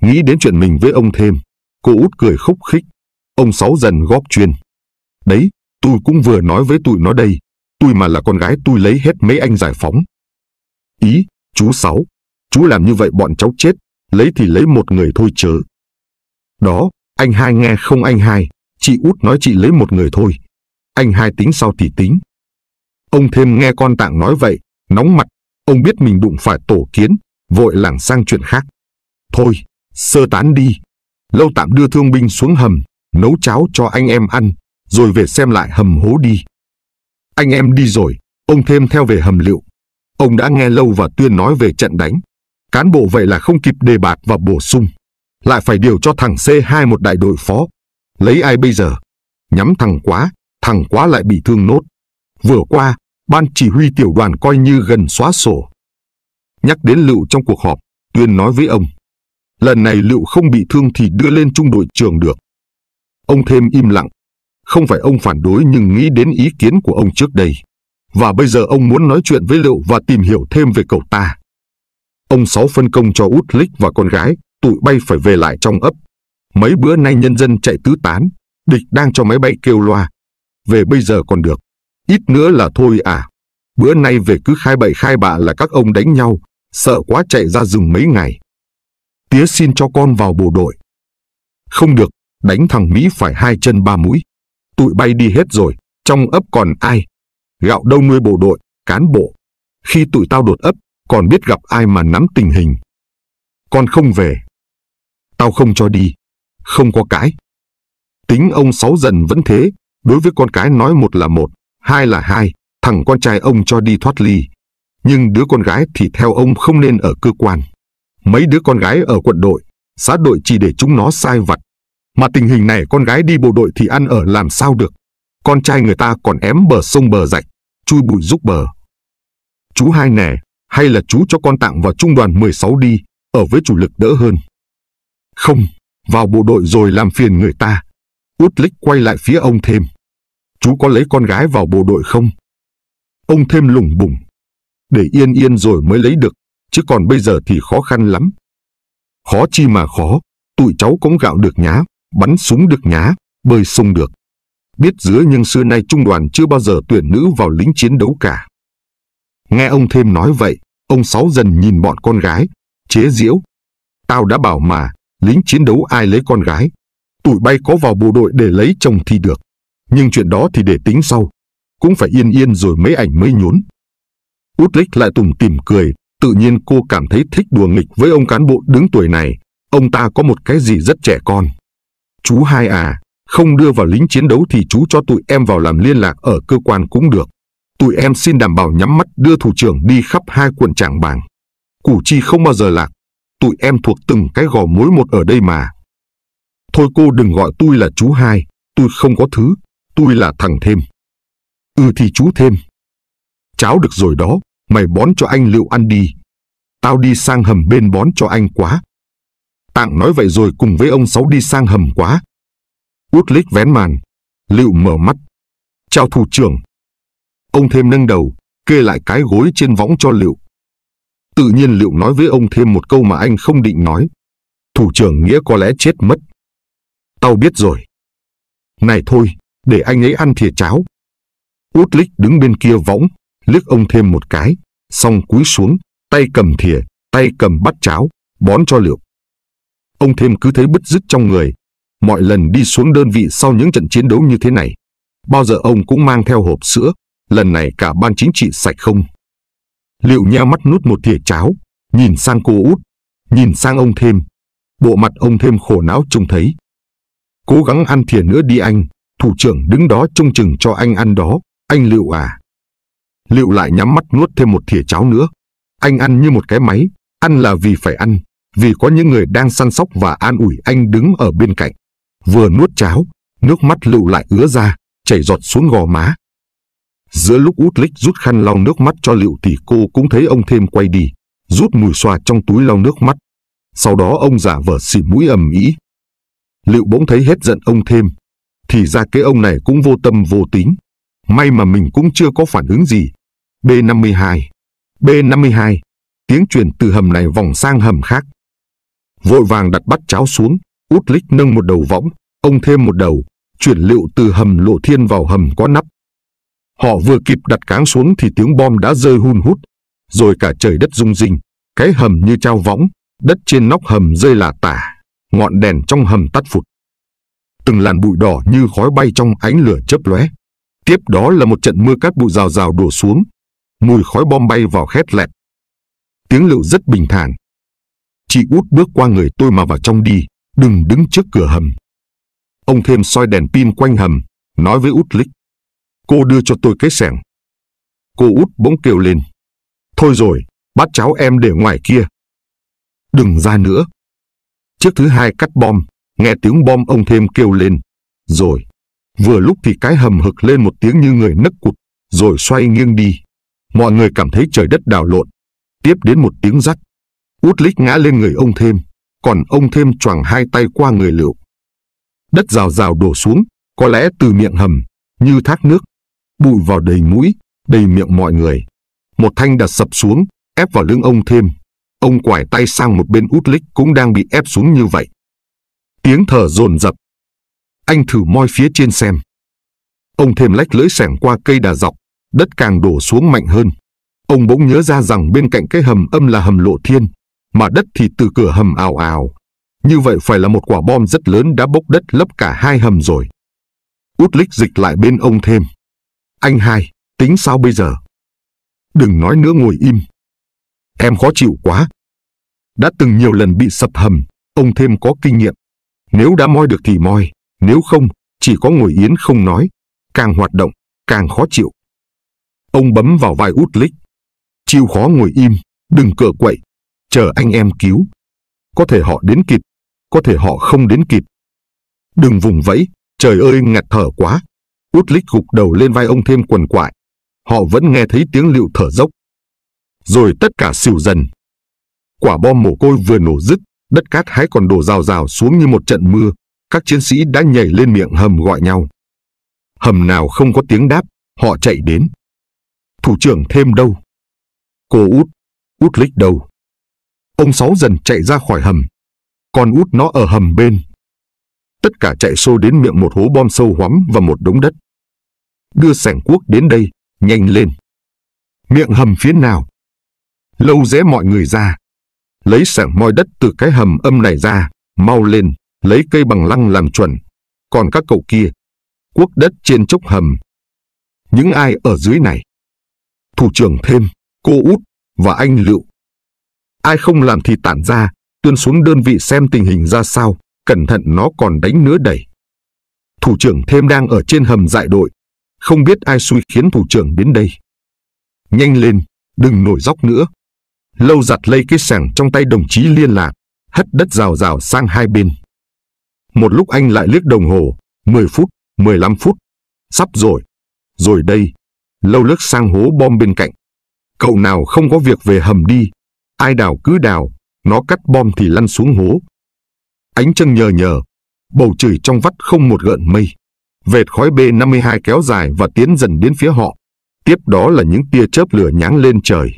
Nghĩ đến chuyện mình với ông thêm, cô út cười khúc khích. Ông Sáu dần góp chuyên. Đấy, tôi cũng vừa nói với tụi nó đây. Tôi mà là con gái tôi lấy hết mấy anh giải phóng. Ý, chú Sáu, chú làm như vậy bọn cháu chết, lấy thì lấy một người thôi chớ. Đó, anh hai nghe không anh hai, chị út nói chị lấy một người thôi. Anh hai tính sau thì tính. Ông thêm nghe con tạng nói vậy, nóng mặt, ông biết mình đụng phải tổ kiến, vội lảng sang chuyện khác. Thôi, sơ tán đi. Lâu tạm đưa thương binh xuống hầm, nấu cháo cho anh em ăn, rồi về xem lại hầm hố đi. Anh em đi rồi, ông thêm theo về hầm liệu. Ông đã nghe Lâu và Tuyên nói về trận đánh. Cán bộ vậy là không kịp đề bạt và bổ sung. Lại phải điều cho thằng C2 một đại đội phó. Lấy ai bây giờ? Nhắm thằng quá, thằng quá lại bị thương nốt. Vừa qua, ban chỉ huy tiểu đoàn coi như gần xóa sổ. Nhắc đến Lựu trong cuộc họp, Tuyên nói với ông. Lần này liệu không bị thương thì đưa lên trung đội trường được. Ông thêm im lặng. Không phải ông phản đối nhưng nghĩ đến ý kiến của ông trước đây. Và bây giờ ông muốn nói chuyện với Liệu và tìm hiểu thêm về cậu ta. Ông Sáu phân công cho Út Lích và con gái, tụi bay phải về lại trong ấp. Mấy bữa nay nhân dân chạy tứ tán, địch đang cho máy bay kêu loa. Về bây giờ còn được, ít nữa là thôi à. Bữa nay về cứ khai bậy khai bạ là các ông đánh nhau, sợ quá chạy ra rừng mấy ngày tía xin cho con vào bộ đội. Không được, đánh thằng Mỹ phải hai chân ba mũi. Tụi bay đi hết rồi, trong ấp còn ai? Gạo đâu nuôi bộ đội, cán bộ. Khi tụi tao đột ấp, còn biết gặp ai mà nắm tình hình. Con không về. Tao không cho đi. Không có cái. Tính ông sáu dần vẫn thế, đối với con cái nói một là một, hai là hai, thằng con trai ông cho đi thoát ly. Nhưng đứa con gái thì theo ông không nên ở cơ quan mấy đứa con gái ở quận đội, xã đội chỉ để chúng nó sai vặt. Mà tình hình này con gái đi bộ đội thì ăn ở làm sao được. Con trai người ta còn ém bờ sông bờ rạch, chui bụi rúc bờ. Chú hai nè, hay là chú cho con tặng vào trung đoàn 16 đi, ở với chủ lực đỡ hơn. Không, vào bộ đội rồi làm phiền người ta. Út lích quay lại phía ông thêm. Chú có lấy con gái vào bộ đội không? Ông thêm lủng bủng. Để yên yên rồi mới lấy được chứ còn bây giờ thì khó khăn lắm. Khó chi mà khó, tụi cháu cống gạo được nhá, bắn súng được nhá, bơi sông được. Biết dứa nhưng xưa nay trung đoàn chưa bao giờ tuyển nữ vào lính chiến đấu cả. Nghe ông thêm nói vậy, ông Sáu dần nhìn bọn con gái, chế diễu. Tao đã bảo mà, lính chiến đấu ai lấy con gái. Tụi bay có vào bộ đội để lấy chồng thì được. Nhưng chuyện đó thì để tính sau. Cũng phải yên yên rồi mấy ảnh mới nhốn. Út lích lại tùng tìm cười, Tự nhiên cô cảm thấy thích đùa nghịch với ông cán bộ đứng tuổi này, ông ta có một cái gì rất trẻ con. Chú hai à, không đưa vào lính chiến đấu thì chú cho tụi em vào làm liên lạc ở cơ quan cũng được. Tụi em xin đảm bảo nhắm mắt đưa thủ trưởng đi khắp hai quận Trảng Bàng. Củ Chi không bao giờ lạc, tụi em thuộc từng cái gò mối một ở đây mà. Thôi cô đừng gọi tôi là chú hai, tôi không có thứ, tôi là thằng thêm. Ừ thì chú thêm. Cháo được rồi đó, mày bón cho anh liệu ăn đi. Tao đi sang hầm bên bón cho anh quá. Tạng nói vậy rồi cùng với ông Sáu đi sang hầm quá. Út lích vén màn, liệu mở mắt. Chào thủ trưởng. Ông thêm nâng đầu, kê lại cái gối trên võng cho liệu. Tự nhiên liệu nói với ông thêm một câu mà anh không định nói. Thủ trưởng nghĩa có lẽ chết mất. Tao biết rồi. Này thôi, để anh ấy ăn thìa cháo. Út lích đứng bên kia võng, liếc ông thêm một cái, xong cúi xuống, tay cầm thìa, tay cầm bát cháo, bón cho liệu. Ông thêm cứ thấy bứt rứt trong người, mọi lần đi xuống đơn vị sau những trận chiến đấu như thế này, bao giờ ông cũng mang theo hộp sữa, lần này cả ban chính trị sạch không. Liệu nheo mắt nút một thìa cháo, nhìn sang cô út, nhìn sang ông thêm, bộ mặt ông thêm khổ não trông thấy. Cố gắng ăn thìa nữa đi anh, thủ trưởng đứng đó trông chừng cho anh ăn đó, anh liệu à. Liệu lại nhắm mắt nuốt thêm một thìa cháo nữa. Anh ăn như một cái máy, ăn là vì phải ăn, vì có những người đang săn sóc và an ủi anh đứng ở bên cạnh. Vừa nuốt cháo, nước mắt Lựu lại ứa ra, chảy giọt xuống gò má. Giữa lúc út lích rút khăn lau nước mắt cho Liệu thì cô cũng thấy ông thêm quay đi, rút mùi xoa trong túi lau nước mắt. Sau đó ông giả vờ xì mũi ầm ĩ. Liệu bỗng thấy hết giận ông thêm. Thì ra cái ông này cũng vô tâm vô tính. May mà mình cũng chưa có phản ứng gì, B-52. B-52, tiếng chuyển từ hầm này vòng sang hầm khác. Vội vàng đặt bắt cháo xuống, út lích nâng một đầu võng, ông thêm một đầu, chuyển liệu từ hầm lộ thiên vào hầm có nắp. Họ vừa kịp đặt cáng xuống thì tiếng bom đã rơi hun hút, rồi cả trời đất rung rinh, cái hầm như trao võng, đất trên nóc hầm rơi là tả, ngọn đèn trong hầm tắt phụt. Từng làn bụi đỏ như khói bay trong ánh lửa chớp lóe. Tiếp đó là một trận mưa cát bụi rào rào đổ xuống, mùi khói bom bay vào khét lẹt. Tiếng lựu rất bình thản. Chị út bước qua người tôi mà vào trong đi, đừng đứng trước cửa hầm. Ông thêm soi đèn pin quanh hầm, nói với út lích. Cô đưa cho tôi cái sẻng. Cô út bỗng kêu lên. Thôi rồi, bắt cháu em để ngoài kia. Đừng ra nữa. Chiếc thứ hai cắt bom, nghe tiếng bom ông thêm kêu lên. Rồi, vừa lúc thì cái hầm hực lên một tiếng như người nấc cụt, rồi xoay nghiêng đi. Mọi người cảm thấy trời đất đảo lộn. Tiếp đến một tiếng rắc. Út lích ngã lên người ông thêm, còn ông thêm choàng hai tay qua người liệu Đất rào rào đổ xuống, có lẽ từ miệng hầm, như thác nước. Bụi vào đầy mũi, đầy miệng mọi người. Một thanh đặt sập xuống, ép vào lưng ông thêm. Ông quải tay sang một bên út lích cũng đang bị ép xuống như vậy. Tiếng thở dồn dập. Anh thử moi phía trên xem. Ông thêm lách lưỡi sẻng qua cây đà dọc, đất càng đổ xuống mạnh hơn. Ông bỗng nhớ ra rằng bên cạnh cái hầm âm là hầm lộ thiên, mà đất thì từ cửa hầm ảo ảo. Như vậy phải là một quả bom rất lớn đã bốc đất lấp cả hai hầm rồi. Út lích dịch lại bên ông thêm. Anh hai, tính sao bây giờ? Đừng nói nữa ngồi im. Em khó chịu quá. Đã từng nhiều lần bị sập hầm, ông thêm có kinh nghiệm. Nếu đã moi được thì moi, nếu không, chỉ có ngồi yến không nói. Càng hoạt động, càng khó chịu. Ông bấm vào vai út lích. Chịu khó ngồi im, đừng cựa quậy, chờ anh em cứu. Có thể họ đến kịp, có thể họ không đến kịp. Đừng vùng vẫy, trời ơi ngạt thở quá. Út lích gục đầu lên vai ông thêm quần quại. Họ vẫn nghe thấy tiếng liệu thở dốc. Rồi tất cả xỉu dần. Quả bom mổ côi vừa nổ dứt, đất cát hái còn đổ rào rào xuống như một trận mưa. Các chiến sĩ đã nhảy lên miệng hầm gọi nhau. Hầm nào không có tiếng đáp, họ chạy đến thủ trưởng thêm đâu. Cô út, út lích đâu. Ông Sáu dần chạy ra khỏi hầm. Còn út nó ở hầm bên. Tất cả chạy xô đến miệng một hố bom sâu hoắm và một đống đất. Đưa sẻng quốc đến đây, nhanh lên. Miệng hầm phía nào? Lâu rẽ mọi người ra. Lấy sẻng moi đất từ cái hầm âm này ra, mau lên, lấy cây bằng lăng làm chuẩn. Còn các cậu kia, quốc đất trên chốc hầm. Những ai ở dưới này, thủ trưởng thêm, cô út và anh Lựu. Ai không làm thì tản ra, tuyên xuống đơn vị xem tình hình ra sao, cẩn thận nó còn đánh nữa đẩy. Thủ trưởng thêm đang ở trên hầm dại đội, không biết ai xui khiến thủ trưởng đến đây. Nhanh lên, đừng nổi dốc nữa. Lâu giặt lây cái sàng trong tay đồng chí liên lạc, hất đất rào rào sang hai bên. Một lúc anh lại liếc đồng hồ, 10 phút, 15 phút, sắp rồi, rồi đây lâu lướt sang hố bom bên cạnh. Cậu nào không có việc về hầm đi, ai đào cứ đào, nó cắt bom thì lăn xuống hố. Ánh trăng nhờ nhờ, bầu trời trong vắt không một gợn mây. Vệt khói B-52 kéo dài và tiến dần đến phía họ. Tiếp đó là những tia chớp lửa nháng lên trời.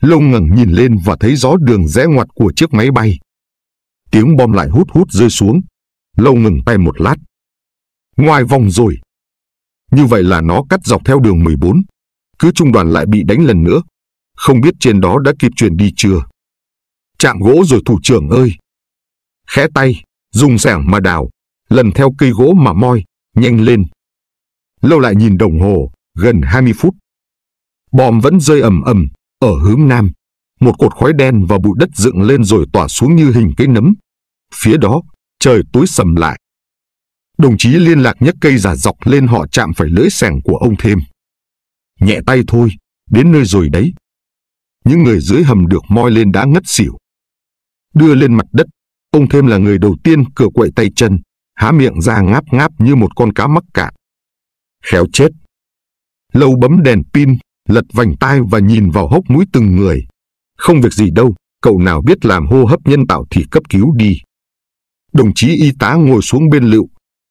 Lâu ngẩng nhìn lên và thấy gió đường rẽ ngoặt của chiếc máy bay. Tiếng bom lại hút hút rơi xuống. Lâu ngừng tay một lát. Ngoài vòng rồi, như vậy là nó cắt dọc theo đường 14. Cứ trung đoàn lại bị đánh lần nữa. Không biết trên đó đã kịp truyền đi chưa? Chạm gỗ rồi thủ trưởng ơi! Khẽ tay, dùng sẻng mà đào, lần theo cây gỗ mà moi, nhanh lên. Lâu lại nhìn đồng hồ, gần 20 phút. Bom vẫn rơi ầm ầm, ở hướng nam. Một cột khói đen và bụi đất dựng lên rồi tỏa xuống như hình cái nấm. Phía đó, trời tối sầm lại. Đồng chí liên lạc nhấc cây giả dọc lên họ chạm phải lưỡi sẻng của ông thêm. Nhẹ tay thôi, đến nơi rồi đấy. Những người dưới hầm được moi lên đã ngất xỉu. Đưa lên mặt đất, ông thêm là người đầu tiên cửa quậy tay chân, há miệng ra ngáp ngáp như một con cá mắc cạn. Khéo chết. Lâu bấm đèn pin, lật vành tai và nhìn vào hốc mũi từng người. Không việc gì đâu, cậu nào biết làm hô hấp nhân tạo thì cấp cứu đi. Đồng chí y tá ngồi xuống bên lựu,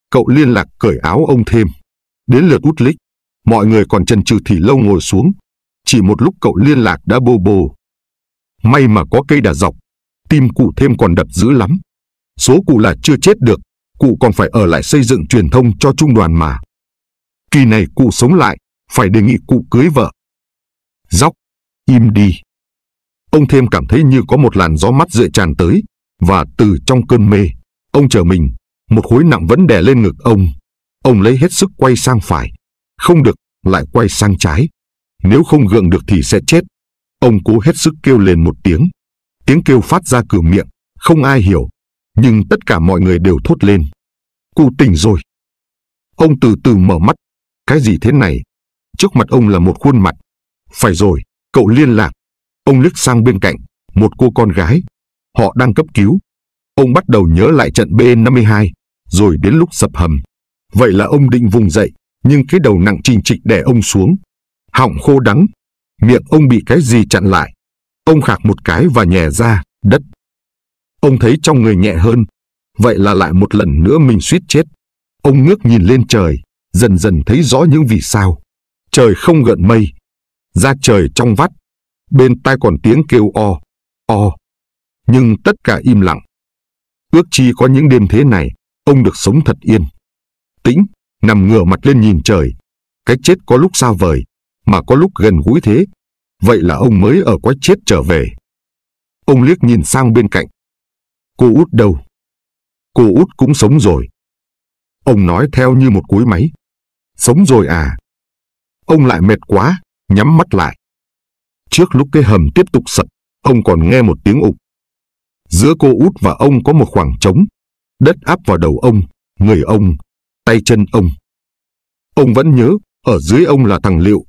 Cậu liên lạc cởi áo ông thêm. Đến lượt út lích, mọi người còn chần chừ thì lâu ngồi xuống. Chỉ một lúc cậu liên lạc đã bô bô. May mà có cây đà dọc, tim cụ thêm còn đập dữ lắm. Số cụ là chưa chết được, cụ còn phải ở lại xây dựng truyền thông cho trung đoàn mà. Kỳ này cụ sống lại, phải đề nghị cụ cưới vợ. Dóc, im đi. Ông thêm cảm thấy như có một làn gió mắt dựa tràn tới, và từ trong cơn mê, ông chờ mình, một khối nặng vẫn đè lên ngực ông. Ông lấy hết sức quay sang phải, không được lại quay sang trái. Nếu không gượng được thì sẽ chết. Ông cố hết sức kêu lên một tiếng. Tiếng kêu phát ra cửa miệng, không ai hiểu. Nhưng tất cả mọi người đều thốt lên. Cô tỉnh rồi. Ông từ từ mở mắt. Cái gì thế này? Trước mặt ông là một khuôn mặt. Phải rồi, cậu liên lạc. Ông liếc sang bên cạnh, một cô con gái. Họ đang cấp cứu. Ông bắt đầu nhớ lại trận B52 rồi đến lúc sập hầm. Vậy là ông định vùng dậy, nhưng cái đầu nặng trình trịch đè ông xuống. Họng khô đắng, miệng ông bị cái gì chặn lại. Ông khạc một cái và nhè ra, đất. Ông thấy trong người nhẹ hơn, vậy là lại một lần nữa mình suýt chết. Ông ngước nhìn lên trời, dần dần thấy rõ những vì sao. Trời không gợn mây, ra trời trong vắt, bên tai còn tiếng kêu o, o. Nhưng tất cả im lặng. Ước chi có những đêm thế này, ông được sống thật yên. Tĩnh, nằm ngửa mặt lên nhìn trời. Cái chết có lúc xa vời, mà có lúc gần gũi thế. Vậy là ông mới ở quái chết trở về. Ông liếc nhìn sang bên cạnh. Cô út đâu? Cô út cũng sống rồi. Ông nói theo như một cúi máy. Sống rồi à? Ông lại mệt quá, nhắm mắt lại. Trước lúc cái hầm tiếp tục sập, ông còn nghe một tiếng ục. Giữa cô út và ông có một khoảng trống, đất áp vào đầu ông, người ông, tay chân ông. Ông vẫn nhớ, ở dưới ông là thằng Liệu.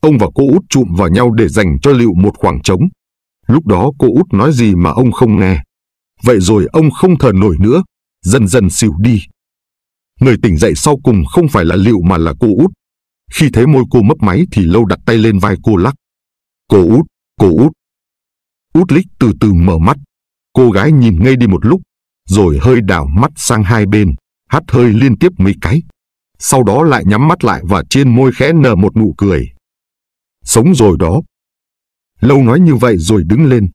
Ông và cô út trụm vào nhau để dành cho Liệu một khoảng trống. Lúc đó cô út nói gì mà ông không nghe. Vậy rồi ông không thở nổi nữa, dần dần xỉu đi. Người tỉnh dậy sau cùng không phải là Liệu mà là cô út. Khi thấy môi cô mấp máy thì Lâu đặt tay lên vai cô lắc. Cô út, cô út. Út lích từ từ mở mắt. Cô gái nhìn ngay đi một lúc rồi hơi đảo mắt sang hai bên, hắt hơi liên tiếp mấy cái. Sau đó lại nhắm mắt lại và trên môi khẽ nở một nụ cười. Sống rồi đó. Lâu nói như vậy rồi đứng lên.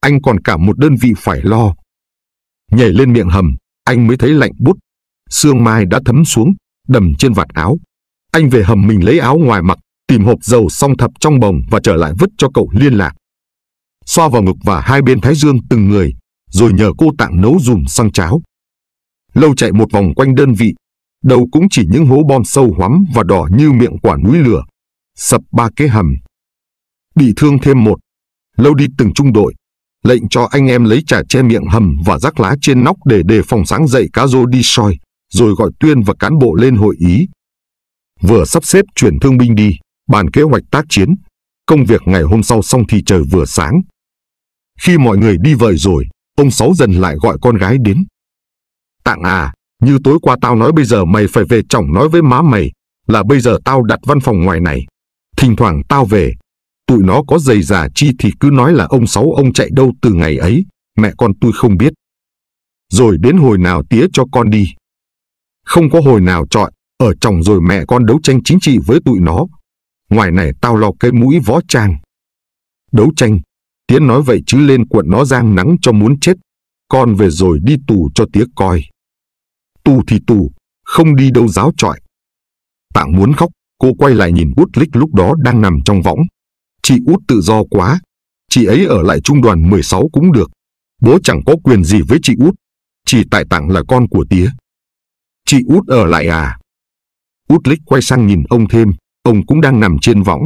Anh còn cả một đơn vị phải lo. Nhảy lên miệng hầm, anh mới thấy lạnh bút. Sương mai đã thấm xuống, đầm trên vạt áo. Anh về hầm mình lấy áo ngoài mặc, tìm hộp dầu xong thập trong bồng và trở lại vứt cho cậu liên lạc. Xoa vào ngực và hai bên thái dương từng người, rồi nhờ cô tạm nấu dùm xăng cháo. Lâu chạy một vòng quanh đơn vị, đầu cũng chỉ những hố bom sâu hoắm và đỏ như miệng quả núi lửa, sập ba cái hầm. Bị thương thêm một, lâu đi từng trung đội, lệnh cho anh em lấy trà che miệng hầm và rác lá trên nóc để đề phòng sáng dậy cá rô đi soi, rồi gọi tuyên và cán bộ lên hội ý. Vừa sắp xếp chuyển thương binh đi, bàn kế hoạch tác chiến, công việc ngày hôm sau xong thì trời vừa sáng. Khi mọi người đi vời rồi, Ông Sáu dần lại gọi con gái đến. Tạng à, như tối qua tao nói bây giờ mày phải về chồng nói với má mày, là bây giờ tao đặt văn phòng ngoài này. Thỉnh thoảng tao về, tụi nó có giày giả chi thì cứ nói là ông Sáu ông chạy đâu từ ngày ấy, mẹ con tôi không biết. Rồi đến hồi nào tía cho con đi. Không có hồi nào chọn, ở chồng rồi mẹ con đấu tranh chính trị với tụi nó. Ngoài này tao lo cái mũi võ trang. Đấu tranh, Tiễn nói vậy chứ lên quận nó giang nắng cho muốn chết. Con về rồi đi tù cho tía coi. Tù thì tù, không đi đâu giáo trọi. Tạng muốn khóc, cô quay lại nhìn út lích lúc đó đang nằm trong võng. Chị út tự do quá, chị ấy ở lại trung đoàn 16 cũng được. Bố chẳng có quyền gì với chị út, chỉ tại tạng là con của tía. Chị út ở lại à? Út lích quay sang nhìn ông thêm, ông cũng đang nằm trên võng.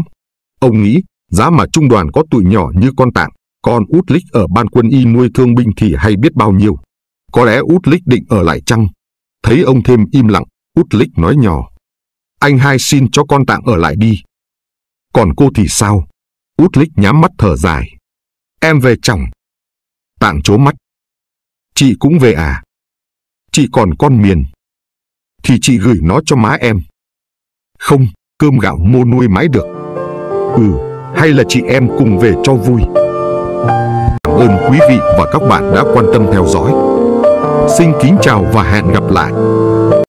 Ông nghĩ Giá mà trung đoàn có tụi nhỏ như con tạng, con út lích ở ban quân y nuôi thương binh thì hay biết bao nhiêu. Có lẽ út lích định ở lại chăng? Thấy ông thêm im lặng, út lích nói nhỏ. Anh hai xin cho con tạng ở lại đi. Còn cô thì sao? Út lích nhắm mắt thở dài. Em về chồng. Tạng chố mắt. Chị cũng về à? Chị còn con miền. Thì chị gửi nó cho má em. Không, cơm gạo mua nuôi mãi được. Ừ hay là chị em cùng về cho vui. Cảm ơn quý vị và các bạn đã quan tâm theo dõi. Xin kính chào và hẹn gặp lại.